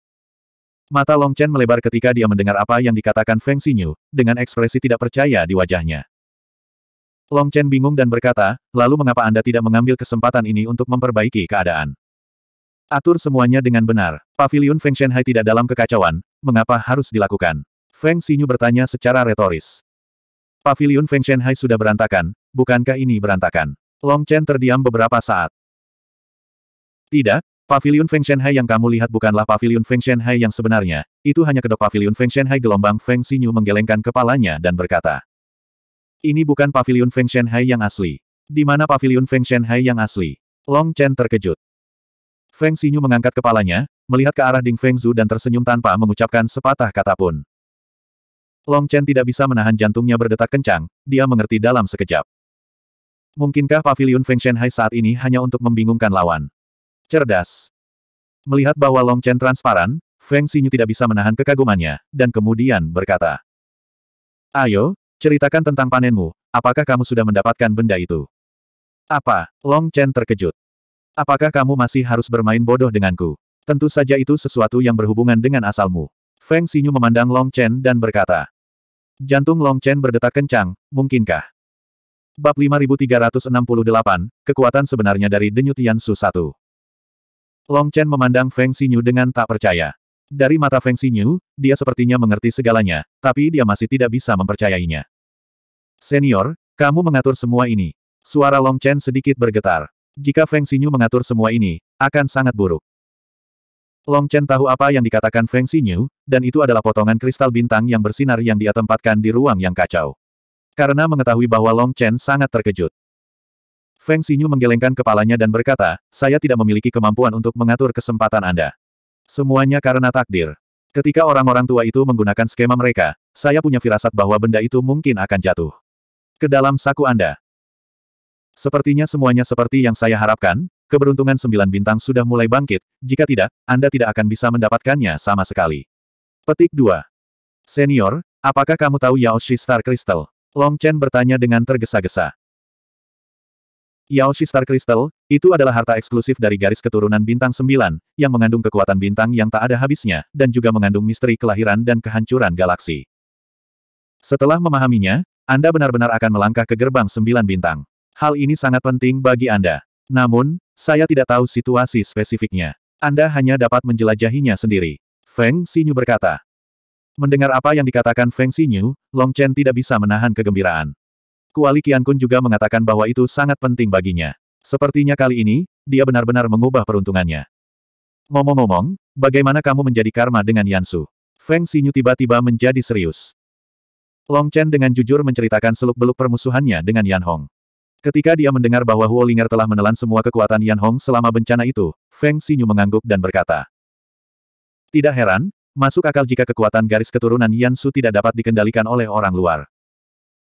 [SPEAKER 1] Mata Long Chen melebar ketika dia mendengar apa yang dikatakan Feng Xinyu, dengan ekspresi tidak percaya di wajahnya. Long Chen bingung dan berkata, lalu mengapa Anda tidak mengambil kesempatan ini untuk memperbaiki keadaan? Atur semuanya dengan benar. Pavilion Feng Shen Hai tidak dalam kekacauan, mengapa harus dilakukan? Feng Xinyu bertanya secara retoris. Pavilion Feng Shenhai sudah berantakan, bukankah ini berantakan? Long Chen terdiam beberapa saat. Tidak, pavilion Feng Shenhai yang kamu lihat bukanlah pavilion Feng Shenhai yang sebenarnya, itu hanya kedok pavilion Feng Shenhai gelombang Feng Xinyu menggelengkan kepalanya dan berkata. Ini bukan pavilion Feng Shenhai yang asli. Di mana pavilion Feng Shenhai yang asli? Long Chen terkejut. Feng Xinyu mengangkat kepalanya, melihat ke arah Ding Feng Zhu dan tersenyum tanpa mengucapkan sepatah kata pun. Long Chen tidak bisa menahan jantungnya berdetak kencang, dia mengerti dalam sekejap. Mungkinkah pavilion Feng Shenhai saat ini hanya untuk membingungkan lawan? Cerdas. Melihat bahwa Long Chen transparan, Feng Xinyu tidak bisa menahan kekagumannya, dan kemudian berkata. Ayo, ceritakan tentang panenmu, apakah kamu sudah mendapatkan benda itu? Apa? Long Chen terkejut. Apakah kamu masih harus bermain bodoh denganku? Tentu saja itu sesuatu yang berhubungan dengan asalmu. Feng Xinyu memandang Long Chen dan berkata. Jantung Long Chen berdetak kencang, mungkinkah? Bab 5368, Kekuatan sebenarnya dari Denyu Su 1. Long Chen memandang Feng Xinyu dengan tak percaya. Dari mata Feng Xinyu, dia sepertinya mengerti segalanya, tapi dia masih tidak bisa mempercayainya. Senior, kamu mengatur semua ini. Suara Long Chen sedikit bergetar. Jika Feng Xinyu mengatur semua ini, akan sangat buruk. Long Chen tahu apa yang dikatakan Feng Xinyu, dan itu adalah potongan kristal bintang yang bersinar yang dia tempatkan di ruang yang kacau. Karena mengetahui bahwa Long Chen sangat terkejut. Feng Xinyu menggelengkan kepalanya dan berkata, saya tidak memiliki kemampuan untuk mengatur kesempatan Anda. Semuanya karena takdir. Ketika orang-orang tua itu menggunakan skema mereka, saya punya firasat bahwa benda itu mungkin akan jatuh. Ke dalam saku Anda. Sepertinya semuanya seperti yang saya harapkan, keberuntungan sembilan bintang sudah mulai bangkit, jika tidak, Anda tidak akan bisa mendapatkannya sama sekali. Petik 2. Senior, apakah kamu tahu Yao Shi Star Crystal? Long Chen bertanya dengan tergesa-gesa. Yao Shi Star Crystal, itu adalah harta eksklusif dari garis keturunan bintang sembilan, yang mengandung kekuatan bintang yang tak ada habisnya, dan juga mengandung misteri kelahiran dan kehancuran galaksi. Setelah memahaminya, Anda benar-benar akan melangkah ke gerbang sembilan bintang. Hal ini sangat penting bagi Anda. Namun, saya tidak tahu situasi spesifiknya. Anda hanya dapat menjelajahinya sendiri. Feng Xinyu berkata. Mendengar apa yang dikatakan Feng Xinyu, Long Chen tidak bisa menahan kegembiraan. Kuali Qiankun juga mengatakan bahwa itu sangat penting baginya. Sepertinya kali ini, dia benar-benar mengubah peruntungannya. Ngomong-ngomong, bagaimana kamu menjadi karma dengan Yansu? Feng Xinyu tiba-tiba menjadi serius. Long Chen dengan jujur menceritakan seluk-beluk permusuhannya dengan Yan Hong. Ketika dia mendengar bahwa Huo Ling'er telah menelan semua kekuatan Yan Hong selama bencana itu, Feng Xinyu mengangguk dan berkata. Tidak heran, masuk akal jika kekuatan garis keturunan Yan Su tidak dapat dikendalikan oleh orang luar.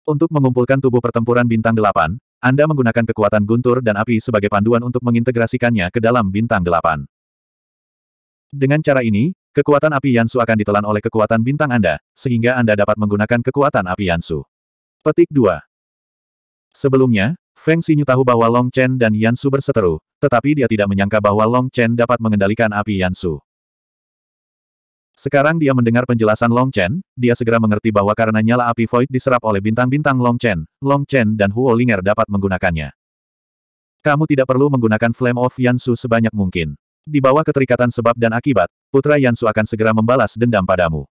[SPEAKER 1] Untuk mengumpulkan tubuh pertempuran bintang delapan, Anda menggunakan kekuatan guntur dan api sebagai panduan untuk mengintegrasikannya ke dalam bintang delapan. Dengan cara ini, kekuatan api Yansu akan ditelan oleh kekuatan bintang Anda, sehingga Anda dapat menggunakan kekuatan api Yansu. Petik 2. Sebelumnya, Feng Xinyu tahu bahwa Long Chen dan Yansu berseteru, tetapi dia tidak menyangka bahwa Long Chen dapat mengendalikan api Yansu. Sekarang dia mendengar penjelasan Long Chen, dia segera mengerti bahwa karena nyala api void diserap oleh bintang-bintang Long Chen, Long Chen dan Huo Linger dapat menggunakannya. Kamu tidak perlu menggunakan Flame of Yansu sebanyak mungkin. Di bawah keterikatan sebab dan akibat, putra Yansu akan segera membalas dendam padamu.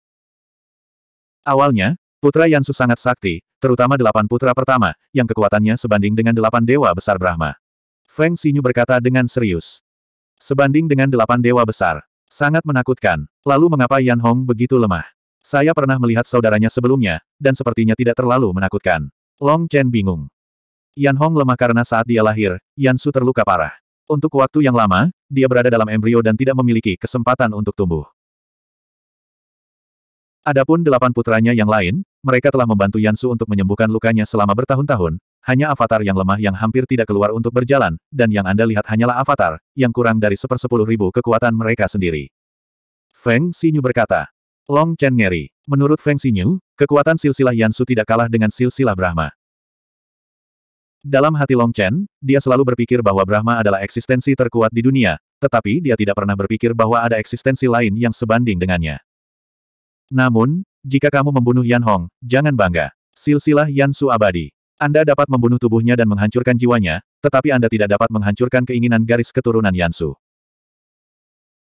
[SPEAKER 1] Awalnya, Putra Yansu sangat sakti, terutama delapan putra pertama, yang kekuatannya sebanding dengan delapan dewa besar Brahma. Feng Xinyu berkata dengan serius. Sebanding dengan delapan dewa besar. Sangat menakutkan. Lalu mengapa Yan Hong begitu lemah? Saya pernah melihat saudaranya sebelumnya, dan sepertinya tidak terlalu menakutkan. Long Chen bingung. Yan Hong lemah karena saat dia lahir, Yan Su terluka parah. Untuk waktu yang lama, dia berada dalam embrio dan tidak memiliki kesempatan untuk tumbuh. Adapun delapan putranya yang lain, mereka telah membantu Yansu untuk menyembuhkan lukanya selama bertahun-tahun, hanya avatar yang lemah yang hampir tidak keluar untuk berjalan, dan yang Anda lihat hanyalah avatar, yang kurang dari sepersepuluh ribu kekuatan mereka sendiri. Feng Xinyu berkata, Long Chen ngeri. Menurut Feng Xinyu, kekuatan silsilah Yansu tidak kalah dengan silsilah Brahma. Dalam hati Long Chen, dia selalu berpikir bahwa Brahma adalah eksistensi terkuat di dunia, tetapi dia tidak pernah berpikir bahwa ada eksistensi lain yang sebanding dengannya. Namun, jika kamu membunuh Yan Hong, jangan bangga. Silsilah Yan Su abadi. Anda dapat membunuh tubuhnya dan menghancurkan jiwanya, tetapi Anda tidak dapat menghancurkan keinginan garis keturunan Yan Su.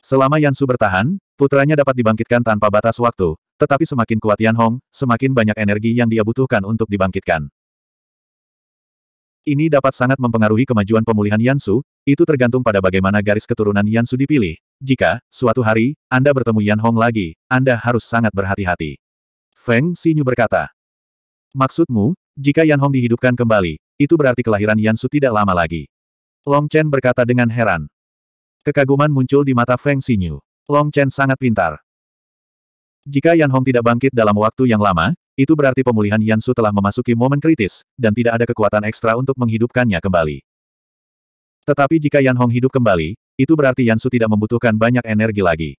[SPEAKER 1] Selama Yan Su bertahan, putranya dapat dibangkitkan tanpa batas waktu, tetapi semakin kuat Yan Hong, semakin banyak energi yang dia butuhkan untuk dibangkitkan. Ini dapat sangat mempengaruhi kemajuan pemulihan Yansu, itu tergantung pada bagaimana garis keturunan Yansu dipilih, jika, suatu hari, Anda bertemu Yan Hong lagi, Anda harus sangat berhati-hati. Feng Xinyu berkata. Maksudmu, jika Yan Hong dihidupkan kembali, itu berarti kelahiran Yan Su tidak lama lagi. Long Chen berkata dengan heran. Kekaguman muncul di mata Feng Xinyu. Long Chen sangat pintar. Jika Yan Hong tidak bangkit dalam waktu yang lama, itu berarti pemulihan Yan Su telah memasuki momen kritis, dan tidak ada kekuatan ekstra untuk menghidupkannya kembali. Tetapi jika Yan Hong hidup kembali, itu berarti Yansu tidak membutuhkan banyak energi lagi.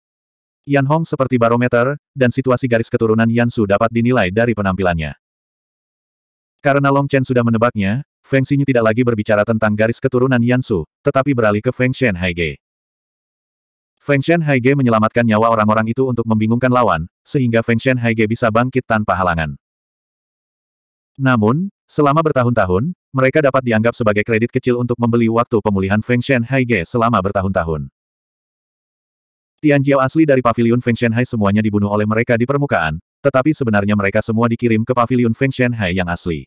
[SPEAKER 1] Yan Hong seperti barometer, dan situasi garis keturunan Yansu dapat dinilai dari penampilannya. Karena Long Chen sudah menebaknya, Feng Xinyu tidak lagi berbicara tentang garis keturunan Yansu, tetapi beralih ke Feng Shen Haige. Feng Shen Haige menyelamatkan nyawa orang-orang itu untuk membingungkan lawan, sehingga Feng Shen Haige bisa bangkit tanpa halangan. Namun, Selama bertahun-tahun, mereka dapat dianggap sebagai kredit kecil untuk membeli waktu pemulihan Feng Shen Ge selama bertahun-tahun. Tianjiao asli dari Paviliun Feng Shen Hai semuanya dibunuh oleh mereka di permukaan, tetapi sebenarnya mereka semua dikirim ke Paviliun Feng Shen Hai yang asli.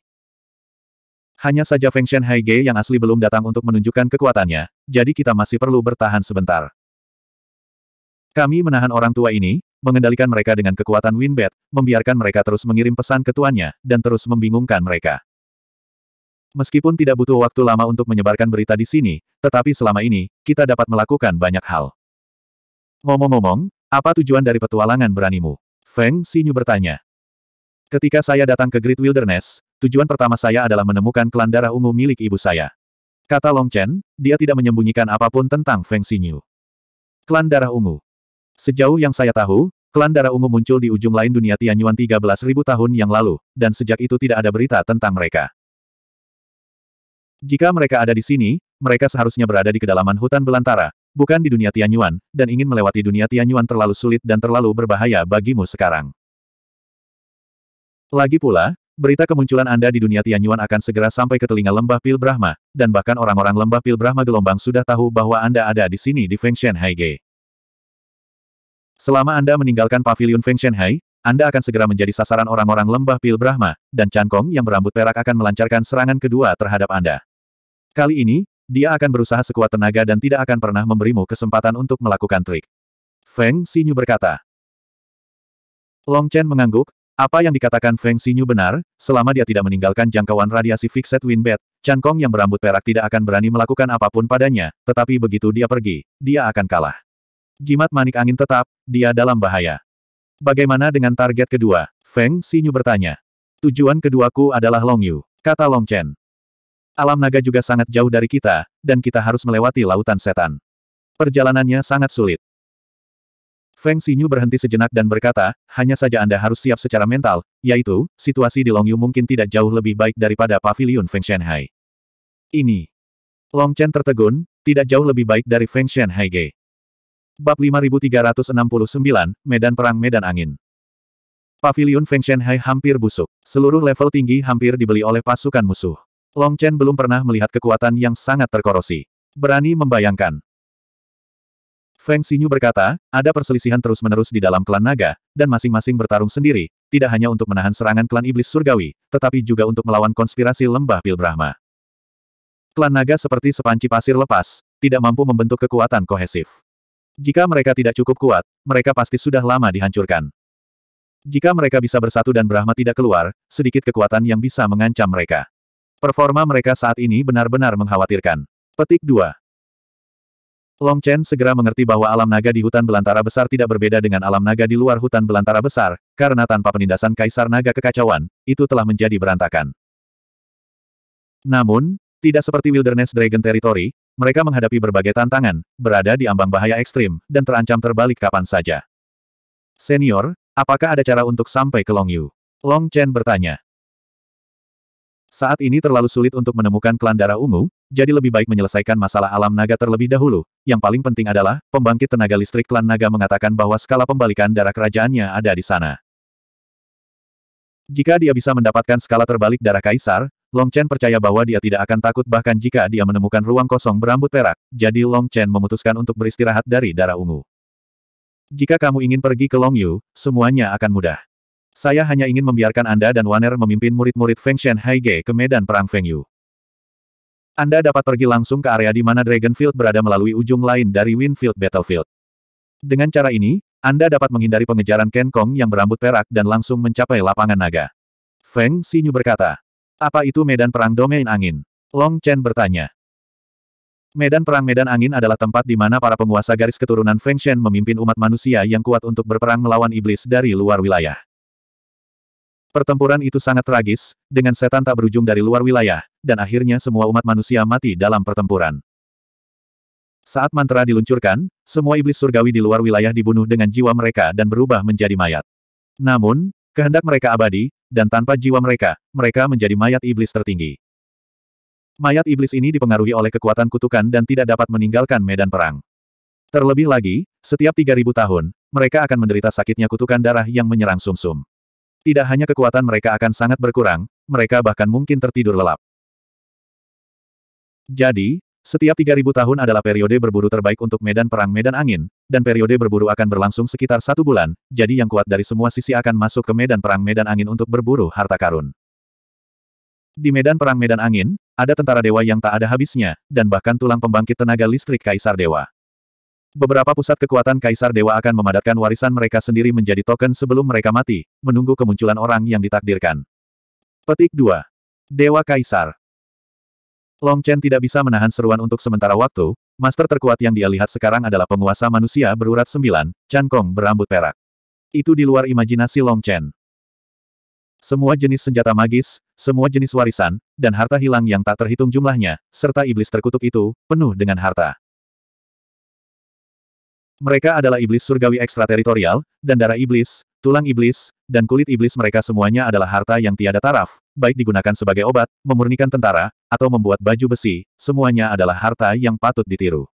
[SPEAKER 1] Hanya saja Feng Shen Hai Ge yang asli belum datang untuk menunjukkan kekuatannya, jadi kita masih perlu bertahan sebentar. Kami menahan orang tua ini, mengendalikan mereka dengan kekuatan Winbet, membiarkan mereka terus mengirim pesan ke tuannya, dan terus membingungkan mereka. Meskipun tidak butuh waktu lama untuk menyebarkan berita di sini, tetapi selama ini, kita dapat melakukan banyak hal. Ngomong-ngomong, apa tujuan dari petualangan beranimu? Feng Xinyu bertanya. Ketika saya datang ke Great Wilderness, tujuan pertama saya adalah menemukan klan darah ungu milik ibu saya. Kata Long Chen, dia tidak menyembunyikan apapun tentang Feng Xinyu. Klan darah ungu. Sejauh yang saya tahu, klan darah ungu muncul di ujung lain dunia Tianyuan 13.000 tahun yang lalu, dan sejak itu tidak ada berita tentang mereka. Jika mereka ada di sini, mereka seharusnya berada di kedalaman hutan belantara, bukan di dunia Tianyuan, dan ingin melewati dunia Tianyuan terlalu sulit dan terlalu berbahaya bagimu sekarang. Lagi pula, berita kemunculan Anda di dunia Tianyuan akan segera sampai ke telinga lembah Pil Brahma, dan bahkan orang-orang lembah Pil Brahma gelombang sudah tahu bahwa Anda ada di sini di Fengshen Haige. Selama Anda meninggalkan pavilion Fengshen Hai, anda akan segera menjadi sasaran orang-orang lembah Pil Brahma, dan Kong yang berambut perak akan melancarkan serangan kedua terhadap Anda. Kali ini, dia akan berusaha sekuat tenaga dan tidak akan pernah memberimu kesempatan untuk melakukan trik. Feng Xinyu berkata. Long Chen mengangguk, apa yang dikatakan Feng Xinyu benar, selama dia tidak meninggalkan jangkauan radiasi fixed Bed, Chan Kong yang berambut perak tidak akan berani melakukan apapun padanya, tetapi begitu dia pergi, dia akan kalah. Jimat manik angin tetap, dia dalam bahaya. Bagaimana dengan target kedua? Feng Xinyu bertanya. Tujuan keduaku adalah Long Yu, kata Long Chen alam naga juga sangat jauh dari kita, dan kita harus melewati lautan setan. Perjalanannya sangat sulit. Feng Xinyu berhenti sejenak dan berkata, hanya saja Anda harus siap secara mental, yaitu, situasi di Longyu mungkin tidak jauh lebih baik daripada pavilion Feng Shenhai. Ini. Long Chen tertegun, tidak jauh lebih baik dari Feng Shenhai Ge. Bab 5369, Medan Perang Medan Angin. Pavilion Feng Shenhai hampir busuk. Seluruh level tinggi hampir dibeli oleh pasukan musuh. Long Chen belum pernah melihat kekuatan yang sangat terkorosi. Berani membayangkan. Feng Xinyu berkata, ada perselisihan terus-menerus di dalam klan naga, dan masing-masing bertarung sendiri, tidak hanya untuk menahan serangan klan iblis surgawi, tetapi juga untuk melawan konspirasi lembah Pil Brahma. Klan naga seperti sepanci pasir lepas, tidak mampu membentuk kekuatan kohesif. Jika mereka tidak cukup kuat, mereka pasti sudah lama dihancurkan. Jika mereka bisa bersatu dan Brahma tidak keluar, sedikit kekuatan yang bisa mengancam mereka. Performa mereka saat ini benar-benar mengkhawatirkan. Petik 2. Long Chen segera mengerti bahwa alam naga di hutan belantara besar tidak berbeda dengan alam naga di luar hutan belantara besar, karena tanpa penindasan kaisar naga kekacauan, itu telah menjadi berantakan. Namun, tidak seperti Wilderness Dragon Territory, mereka menghadapi berbagai tantangan, berada di ambang bahaya ekstrim, dan terancam terbalik kapan saja. Senior, apakah ada cara untuk sampai ke Long Yu? Long Chen bertanya. Saat ini terlalu sulit untuk menemukan klan darah ungu, jadi lebih baik menyelesaikan masalah alam naga terlebih dahulu. Yang paling penting adalah, pembangkit tenaga listrik klan naga mengatakan bahwa skala pembalikan darah kerajaannya ada di sana. Jika dia bisa mendapatkan skala terbalik darah kaisar, Long Chen percaya bahwa dia tidak akan takut bahkan jika dia menemukan ruang kosong berambut perak, jadi Long Chen memutuskan untuk beristirahat dari darah ungu. Jika kamu ingin pergi ke Long Yu, semuanya akan mudah. Saya hanya ingin membiarkan Anda dan Waner memimpin murid-murid Feng Shen Haige ke medan perang Feng Yu. Anda dapat pergi langsung ke area di mana Dragonfield berada melalui ujung lain dari Winfield Battlefield. Dengan cara ini, Anda dapat menghindari pengejaran Ken Kong yang berambut perak dan langsung mencapai lapangan naga. Feng Xinyu berkata, apa itu medan perang domain angin? Long Chen bertanya. Medan Perang Medan Angin adalah tempat di mana para penguasa garis keturunan Feng Shen memimpin umat manusia yang kuat untuk berperang melawan iblis dari luar wilayah. Pertempuran itu sangat tragis, dengan setan tak berujung dari luar wilayah, dan akhirnya semua umat manusia mati dalam pertempuran. Saat mantra diluncurkan, semua iblis surgawi di luar wilayah dibunuh dengan jiwa mereka dan berubah menjadi mayat. Namun, kehendak mereka abadi, dan tanpa jiwa mereka, mereka menjadi mayat iblis tertinggi. Mayat iblis ini dipengaruhi oleh kekuatan kutukan dan tidak dapat meninggalkan medan perang. Terlebih lagi, setiap 3.000 tahun, mereka akan menderita sakitnya kutukan darah yang menyerang sumsum. -sum. Tidak hanya kekuatan mereka akan sangat berkurang, mereka bahkan mungkin tertidur lelap. Jadi, setiap 3.000 tahun adalah periode berburu terbaik untuk medan perang medan angin, dan periode berburu akan berlangsung sekitar satu bulan, jadi yang kuat dari semua sisi akan masuk ke medan perang medan angin untuk berburu harta karun. Di medan perang medan angin, ada tentara dewa yang tak ada habisnya, dan bahkan tulang pembangkit tenaga listrik kaisar dewa. Beberapa pusat kekuatan Kaisar Dewa akan memadatkan warisan mereka sendiri menjadi token sebelum mereka mati, menunggu kemunculan orang yang ditakdirkan. Petik 2. Dewa Kaisar Long Chen tidak bisa menahan seruan untuk sementara waktu, master terkuat yang dia lihat sekarang adalah penguasa manusia berurat sembilan, Chan Kong berambut perak. Itu di luar imajinasi Long Chen. Semua jenis senjata magis, semua jenis warisan, dan harta hilang yang tak terhitung jumlahnya, serta iblis terkutuk itu, penuh dengan harta. Mereka adalah iblis surgawi ekstrateritorial, dan darah iblis, tulang iblis, dan kulit iblis mereka semuanya adalah harta yang tiada taraf, baik digunakan sebagai obat, memurnikan tentara, atau membuat baju besi, semuanya adalah harta yang patut ditiru.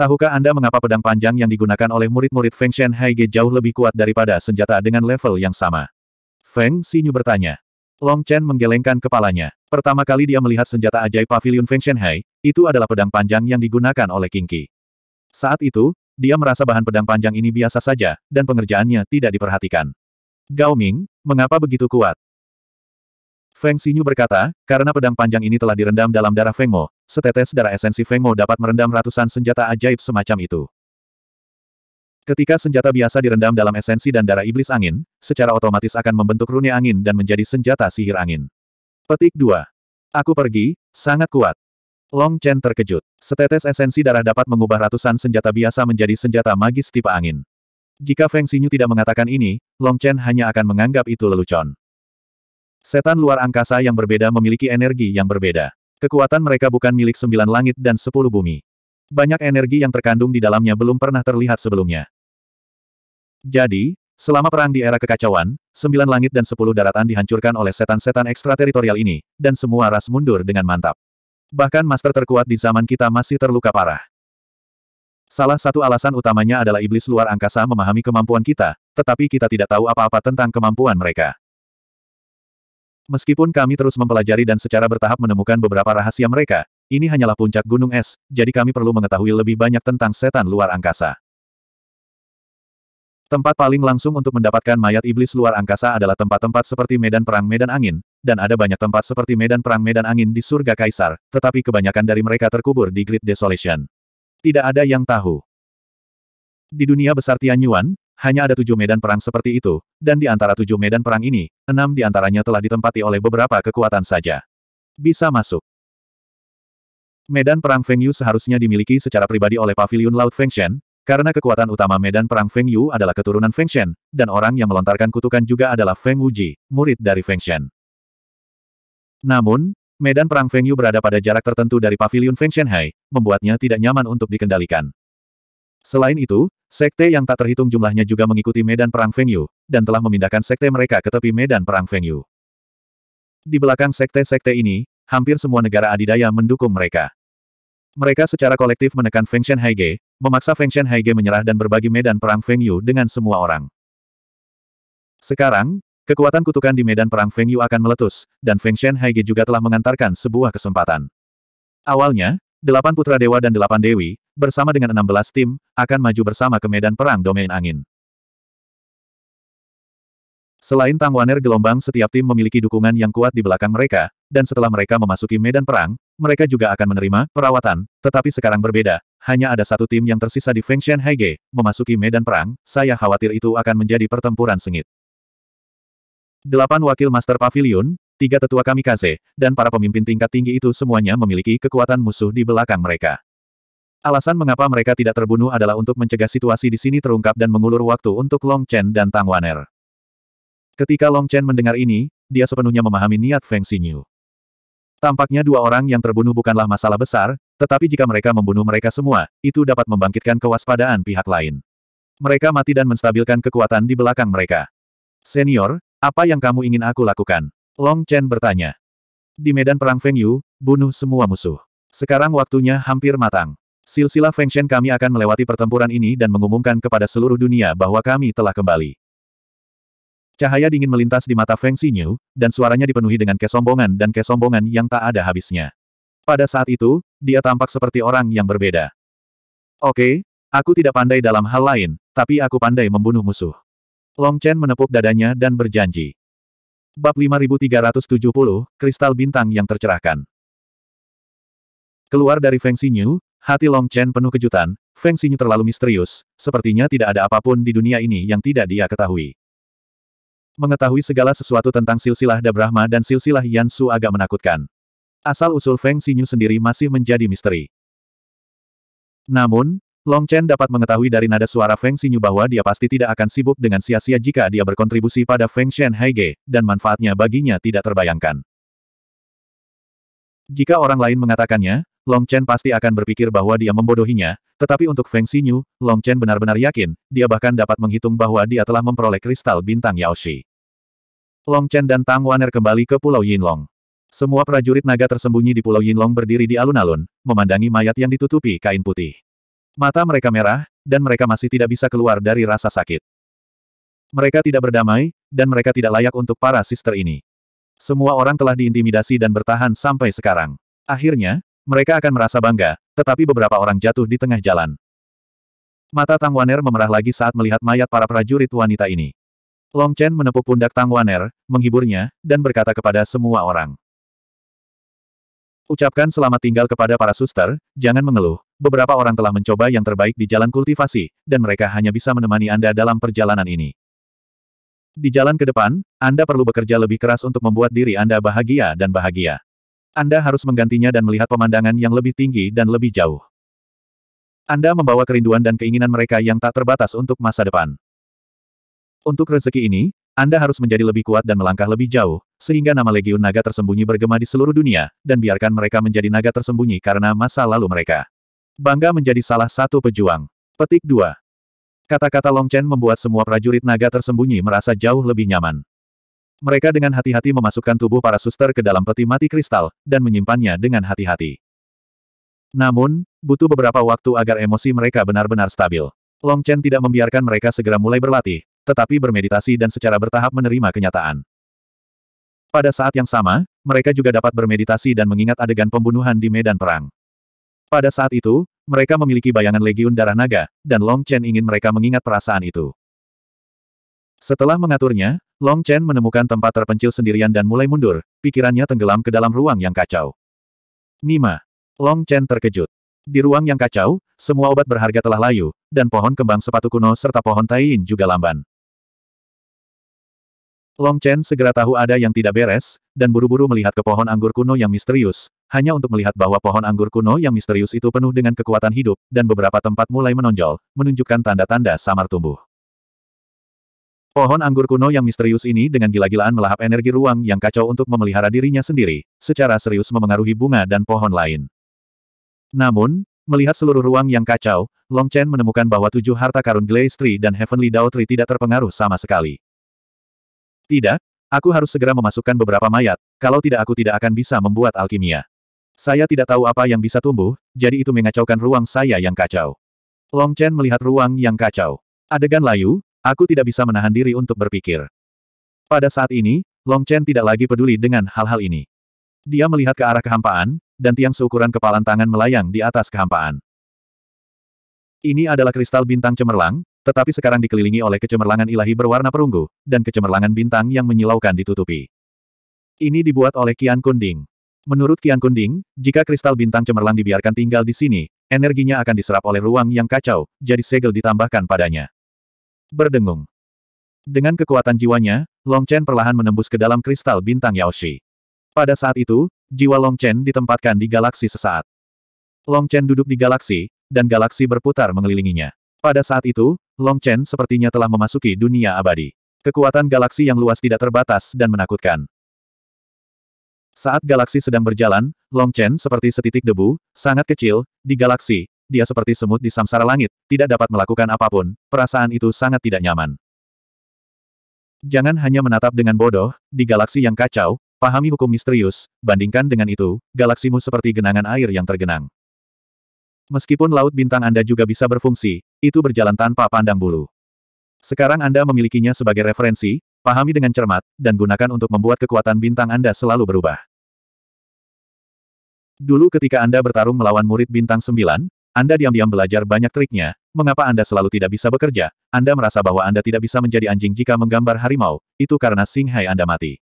[SPEAKER 1] Tahukah Anda mengapa pedang panjang yang digunakan oleh murid-murid Feng Shen Haige jauh lebih kuat daripada senjata dengan level yang sama? Feng Xinyu bertanya. Long Chen menggelengkan kepalanya. Pertama kali dia melihat senjata ajaib pavilion Feng Shen Hai, itu adalah pedang panjang yang digunakan oleh King Qi. Saat itu, dia merasa bahan pedang panjang ini biasa saja, dan pengerjaannya tidak diperhatikan. Gao Ming, mengapa begitu kuat? Feng Xinyu berkata, karena pedang panjang ini telah direndam dalam darah Feng Mo, setetes darah esensi Feng Mo dapat merendam ratusan senjata ajaib semacam itu. Ketika senjata biasa direndam dalam esensi dan darah iblis angin, secara otomatis akan membentuk rune angin dan menjadi senjata sihir angin. Petik 2. Aku pergi, sangat kuat. Long Chen terkejut. Setetes esensi darah dapat mengubah ratusan senjata biasa menjadi senjata magis tipe angin. Jika Feng Xinyu tidak mengatakan ini, Long Chen hanya akan menganggap itu lelucon. Setan luar angkasa yang berbeda memiliki energi yang berbeda. Kekuatan mereka bukan milik sembilan langit dan sepuluh bumi. Banyak energi yang terkandung di dalamnya belum pernah terlihat sebelumnya. Jadi, Selama perang di era kekacauan, sembilan langit dan sepuluh daratan dihancurkan oleh setan-setan ekstrateritorial ini, dan semua ras mundur dengan mantap. Bahkan master terkuat di zaman kita masih terluka parah. Salah satu alasan utamanya adalah iblis luar angkasa memahami kemampuan kita, tetapi kita tidak tahu apa-apa tentang kemampuan mereka. Meskipun kami terus mempelajari dan secara bertahap menemukan beberapa rahasia mereka, ini hanyalah puncak gunung es, jadi kami perlu mengetahui lebih banyak tentang setan luar angkasa. Tempat paling langsung untuk mendapatkan mayat iblis luar angkasa adalah tempat-tempat seperti medan perang medan angin, dan ada banyak tempat seperti medan perang medan angin di surga kaisar, tetapi kebanyakan dari mereka terkubur di Great Desolation. Tidak ada yang tahu. Di dunia besar Tianyuan, hanya ada tujuh medan perang seperti itu, dan di antara tujuh medan perang ini, enam di antaranya telah ditempati oleh beberapa kekuatan saja. Bisa masuk. Medan perang Feng Yu seharusnya dimiliki secara pribadi oleh Pavilion Laut Fengshen, karena kekuatan utama medan perang Feng Yu adalah keturunan Feng Shen, dan orang yang melontarkan kutukan juga adalah Feng Wuji, murid dari Feng Shen. Namun, medan perang Feng Yu berada pada jarak tertentu dari pavilion Feng Shenhai, membuatnya tidak nyaman untuk dikendalikan. Selain itu, sekte yang tak terhitung jumlahnya juga mengikuti medan perang Feng Yu, dan telah memindahkan sekte mereka ke tepi medan perang Feng Yu. Di belakang sekte-sekte ini, hampir semua negara adidaya mendukung mereka. Mereka secara kolektif menekan Feng Shen Ge, memaksa Feng Shen Haige menyerah dan berbagi medan perang Feng Yu dengan semua orang. Sekarang, kekuatan kutukan di medan perang Feng Yu akan meletus, dan Feng Shen Haige juga telah mengantarkan sebuah kesempatan. Awalnya, delapan putra dewa dan delapan dewi, bersama dengan enam belas tim, akan maju bersama ke medan perang domain angin. Selain Tang Waner gelombang setiap tim memiliki dukungan yang kuat di belakang mereka, dan setelah mereka memasuki medan perang, mereka juga akan menerima perawatan, tetapi sekarang berbeda. Hanya ada satu tim yang tersisa di Fengshan Haige, memasuki medan perang, saya khawatir itu akan menjadi pertempuran sengit. Delapan wakil Master Pavilion, tiga tetua kamikaze, dan para pemimpin tingkat tinggi itu semuanya memiliki kekuatan musuh di belakang mereka. Alasan mengapa mereka tidak terbunuh adalah untuk mencegah situasi di sini terungkap dan mengulur waktu untuk Long Chen dan Tang Waner. Ketika Long Chen mendengar ini, dia sepenuhnya memahami niat Feng Xinyu. Tampaknya dua orang yang terbunuh bukanlah masalah besar, tetapi jika mereka membunuh mereka semua, itu dapat membangkitkan kewaspadaan pihak lain. Mereka mati dan menstabilkan kekuatan di belakang mereka. Senior, apa yang kamu ingin aku lakukan? Long Chen bertanya. Di medan perang Feng Yu, bunuh semua musuh. Sekarang waktunya hampir matang. Silsilah Feng Shen kami akan melewati pertempuran ini dan mengumumkan kepada seluruh dunia bahwa kami telah kembali. Cahaya dingin melintas di mata Feng Xinyu, dan suaranya dipenuhi dengan kesombongan dan kesombongan yang tak ada habisnya. Pada saat itu, dia tampak seperti orang yang berbeda. Oke, aku tidak pandai dalam hal lain, tapi aku pandai membunuh musuh. Long Chen menepuk dadanya dan berjanji. Bab 5370, Kristal Bintang yang tercerahkan. Keluar dari Feng Xinyu, hati Long Chen penuh kejutan, Feng Xinyu terlalu misterius, sepertinya tidak ada apapun di dunia ini yang tidak dia ketahui. Mengetahui segala sesuatu tentang silsilah Da dan silsilah Yansu agak menakutkan. Asal-usul Feng Xinyu sendiri masih menjadi misteri. Namun, Long Chen dapat mengetahui dari nada suara Feng Xinyu bahwa dia pasti tidak akan sibuk dengan sia-sia jika dia berkontribusi pada Feng Shen Haige, dan manfaatnya baginya tidak terbayangkan. Jika orang lain mengatakannya, Long Chen pasti akan berpikir bahwa dia membodohinya, tetapi untuk Feng Xinyu, Long Chen benar-benar yakin, dia bahkan dapat menghitung bahwa dia telah memperoleh kristal bintang Yaoshi. Long Chen dan Tang Waner kembali ke Pulau Yinlong. Semua prajurit naga tersembunyi di Pulau Yinlong berdiri di alun-alun, memandangi mayat yang ditutupi kain putih. Mata mereka merah, dan mereka masih tidak bisa keluar dari rasa sakit. Mereka tidak berdamai, dan mereka tidak layak untuk para sister ini. Semua orang telah diintimidasi dan bertahan sampai sekarang. Akhirnya, mereka akan merasa bangga, tetapi beberapa orang jatuh di tengah jalan. Mata Tang Waner memerah lagi saat melihat mayat para prajurit wanita ini. Long Chen menepuk pundak Tang Waner, menghiburnya, dan berkata kepada semua orang. Ucapkan selamat tinggal kepada para suster, jangan mengeluh. Beberapa orang telah mencoba yang terbaik di jalan kultivasi, dan mereka hanya bisa menemani Anda dalam perjalanan ini. Di jalan ke depan, Anda perlu bekerja lebih keras untuk membuat diri Anda bahagia dan bahagia. Anda harus menggantinya dan melihat pemandangan yang lebih tinggi dan lebih jauh. Anda membawa kerinduan dan keinginan mereka yang tak terbatas untuk masa depan. Untuk rezeki ini, Anda harus menjadi lebih kuat dan melangkah lebih jauh, sehingga nama Legiun Naga tersembunyi bergema di seluruh dunia, dan biarkan mereka menjadi naga tersembunyi karena masa lalu mereka. Bangga menjadi salah satu pejuang. Petik 2. Kata-kata Long Chen membuat semua prajurit naga tersembunyi merasa jauh lebih nyaman. Mereka dengan hati-hati memasukkan tubuh para suster ke dalam peti mati kristal, dan menyimpannya dengan hati-hati. Namun, butuh beberapa waktu agar emosi mereka benar-benar stabil. Long Chen tidak membiarkan mereka segera mulai berlatih, tetapi bermeditasi dan secara bertahap menerima kenyataan. Pada saat yang sama, mereka juga dapat bermeditasi dan mengingat adegan pembunuhan di medan perang. Pada saat itu, mereka memiliki bayangan Legiun Darah Naga, dan Long Chen ingin mereka mengingat perasaan itu. Setelah mengaturnya, Long Chen menemukan tempat terpencil sendirian dan mulai mundur, pikirannya tenggelam ke dalam ruang yang kacau. Nima. Long Chen terkejut. Di ruang yang kacau, semua obat berharga telah layu, dan pohon kembang sepatu kuno serta pohon taiin juga lamban. Long Chen segera tahu ada yang tidak beres, dan buru-buru melihat ke pohon anggur kuno yang misterius, hanya untuk melihat bahwa pohon anggur kuno yang misterius itu penuh dengan kekuatan hidup, dan beberapa tempat mulai menonjol, menunjukkan tanda-tanda samar tumbuh. Pohon anggur kuno yang misterius ini dengan gila-gilaan melahap energi ruang yang kacau untuk memelihara dirinya sendiri, secara serius memengaruhi bunga dan pohon lain. Namun, melihat seluruh ruang yang kacau, Long Chen menemukan bahwa tujuh harta karun Glaze dan Heavenly Dao tidak terpengaruh sama sekali. Tidak, aku harus segera memasukkan beberapa mayat, kalau tidak aku tidak akan bisa membuat alkimia. Saya tidak tahu apa yang bisa tumbuh, jadi itu mengacaukan ruang saya yang kacau. Long Chen melihat ruang yang kacau. Adegan layu, aku tidak bisa menahan diri untuk berpikir. Pada saat ini, Long Chen tidak lagi peduli dengan hal-hal ini. Dia melihat ke arah kehampaan, dan tiang seukuran kepalan tangan melayang di atas kehampaan. Ini adalah kristal bintang cemerlang, tetapi sekarang dikelilingi oleh kecemerlangan ilahi berwarna perunggu, dan kecemerlangan bintang yang menyilaukan ditutupi. Ini dibuat oleh Kian Kunding. Menurut Kian Kunding, jika kristal bintang cemerlang dibiarkan tinggal di sini, energinya akan diserap oleh ruang yang kacau, jadi segel ditambahkan padanya. Berdengung. Dengan kekuatan jiwanya, Long Chen perlahan menembus ke dalam kristal bintang Yao Yaoshi. Pada saat itu, jiwa Long Chen ditempatkan di galaksi sesaat. Long Chen duduk di galaksi, dan galaksi berputar mengelilinginya. Pada saat itu, Long Chen sepertinya telah memasuki dunia abadi. Kekuatan galaksi yang luas tidak terbatas dan menakutkan. Saat galaksi sedang berjalan, Long Chen seperti setitik debu, sangat kecil, di galaksi, dia seperti semut di samsara langit, tidak dapat melakukan apapun, perasaan itu sangat tidak nyaman. Jangan hanya menatap dengan bodoh, di galaksi yang kacau, pahami hukum misterius, bandingkan dengan itu, galaksimu seperti genangan air yang tergenang. Meskipun laut bintang Anda juga bisa berfungsi, itu berjalan tanpa pandang bulu. Sekarang Anda memilikinya sebagai referensi, pahami dengan cermat, dan gunakan untuk membuat kekuatan bintang Anda selalu berubah. Dulu ketika Anda bertarung melawan murid bintang 9, Anda diam-diam belajar banyak triknya, mengapa Anda selalu tidak bisa bekerja, Anda merasa bahwa Anda tidak bisa menjadi anjing jika menggambar harimau, itu karena singhai Anda mati.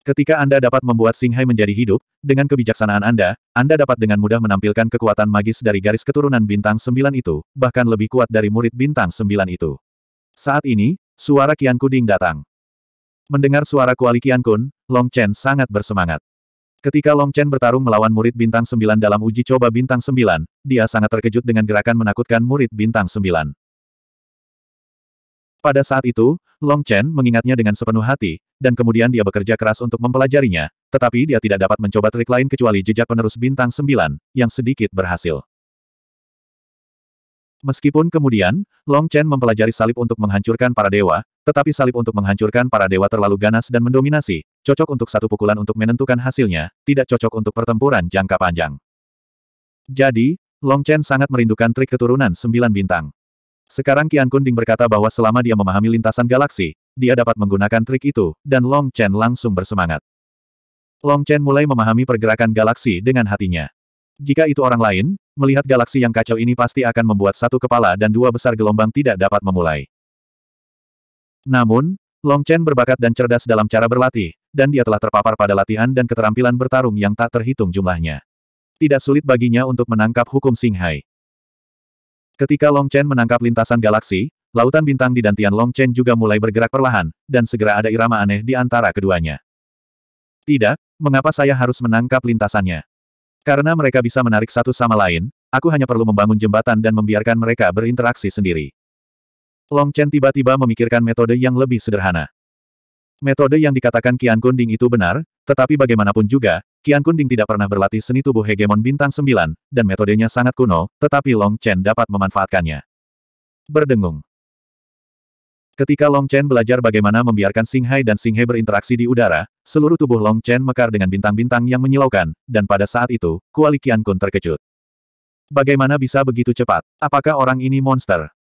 [SPEAKER 1] Ketika Anda dapat membuat Singhai menjadi hidup, dengan kebijaksanaan Anda, Anda dapat dengan mudah menampilkan kekuatan magis dari garis keturunan bintang sembilan itu, bahkan lebih kuat dari murid bintang sembilan itu. Saat ini, suara Kian Kuding datang. Mendengar suara kuali Kian Kun, Long Chen sangat bersemangat. Ketika Long Chen bertarung melawan murid bintang sembilan dalam uji coba bintang sembilan, dia sangat terkejut dengan gerakan menakutkan murid bintang sembilan. Pada saat itu, Long Chen mengingatnya dengan sepenuh hati, dan kemudian dia bekerja keras untuk mempelajarinya, tetapi dia tidak dapat mencoba trik lain kecuali jejak penerus bintang sembilan, yang sedikit berhasil. Meskipun kemudian, Long Chen mempelajari salib untuk menghancurkan para dewa, tetapi salib untuk menghancurkan para dewa terlalu ganas dan mendominasi, cocok untuk satu pukulan untuk menentukan hasilnya, tidak cocok untuk pertempuran jangka panjang. Jadi, Long Chen sangat merindukan trik keturunan sembilan bintang. Sekarang Qian Kunding berkata bahwa selama dia memahami lintasan galaksi, dia dapat menggunakan trik itu, dan Long Chen langsung bersemangat. Long Chen mulai memahami pergerakan galaksi dengan hatinya. Jika itu orang lain, melihat galaksi yang kacau ini pasti akan membuat satu kepala dan dua besar gelombang tidak dapat memulai. Namun, Long Chen berbakat dan cerdas dalam cara berlatih, dan dia telah terpapar pada latihan dan keterampilan bertarung yang tak terhitung jumlahnya. Tidak sulit baginya untuk menangkap hukum Singhai. Ketika Long Chen menangkap lintasan galaksi, lautan bintang di dantian Long Chen juga mulai bergerak perlahan, dan segera ada irama aneh di antara keduanya. Tidak, mengapa saya harus menangkap lintasannya? Karena mereka bisa menarik satu sama lain, aku hanya perlu membangun jembatan dan membiarkan mereka berinteraksi sendiri. Long Chen tiba-tiba memikirkan metode yang lebih sederhana. Metode yang dikatakan Qian Gunding itu benar, tetapi bagaimanapun juga, Kian Kunding tidak pernah berlatih seni tubuh hegemon bintang sembilan, dan metodenya sangat kuno, tetapi Long Chen dapat memanfaatkannya. Berdengung. Ketika Long Chen belajar bagaimana membiarkan Singhai dan Singhai berinteraksi di udara, seluruh tubuh Long Chen mekar dengan bintang-bintang yang menyilaukan, dan pada saat itu, Kuali Kian Kun terkejut. Bagaimana bisa begitu cepat? Apakah orang ini monster?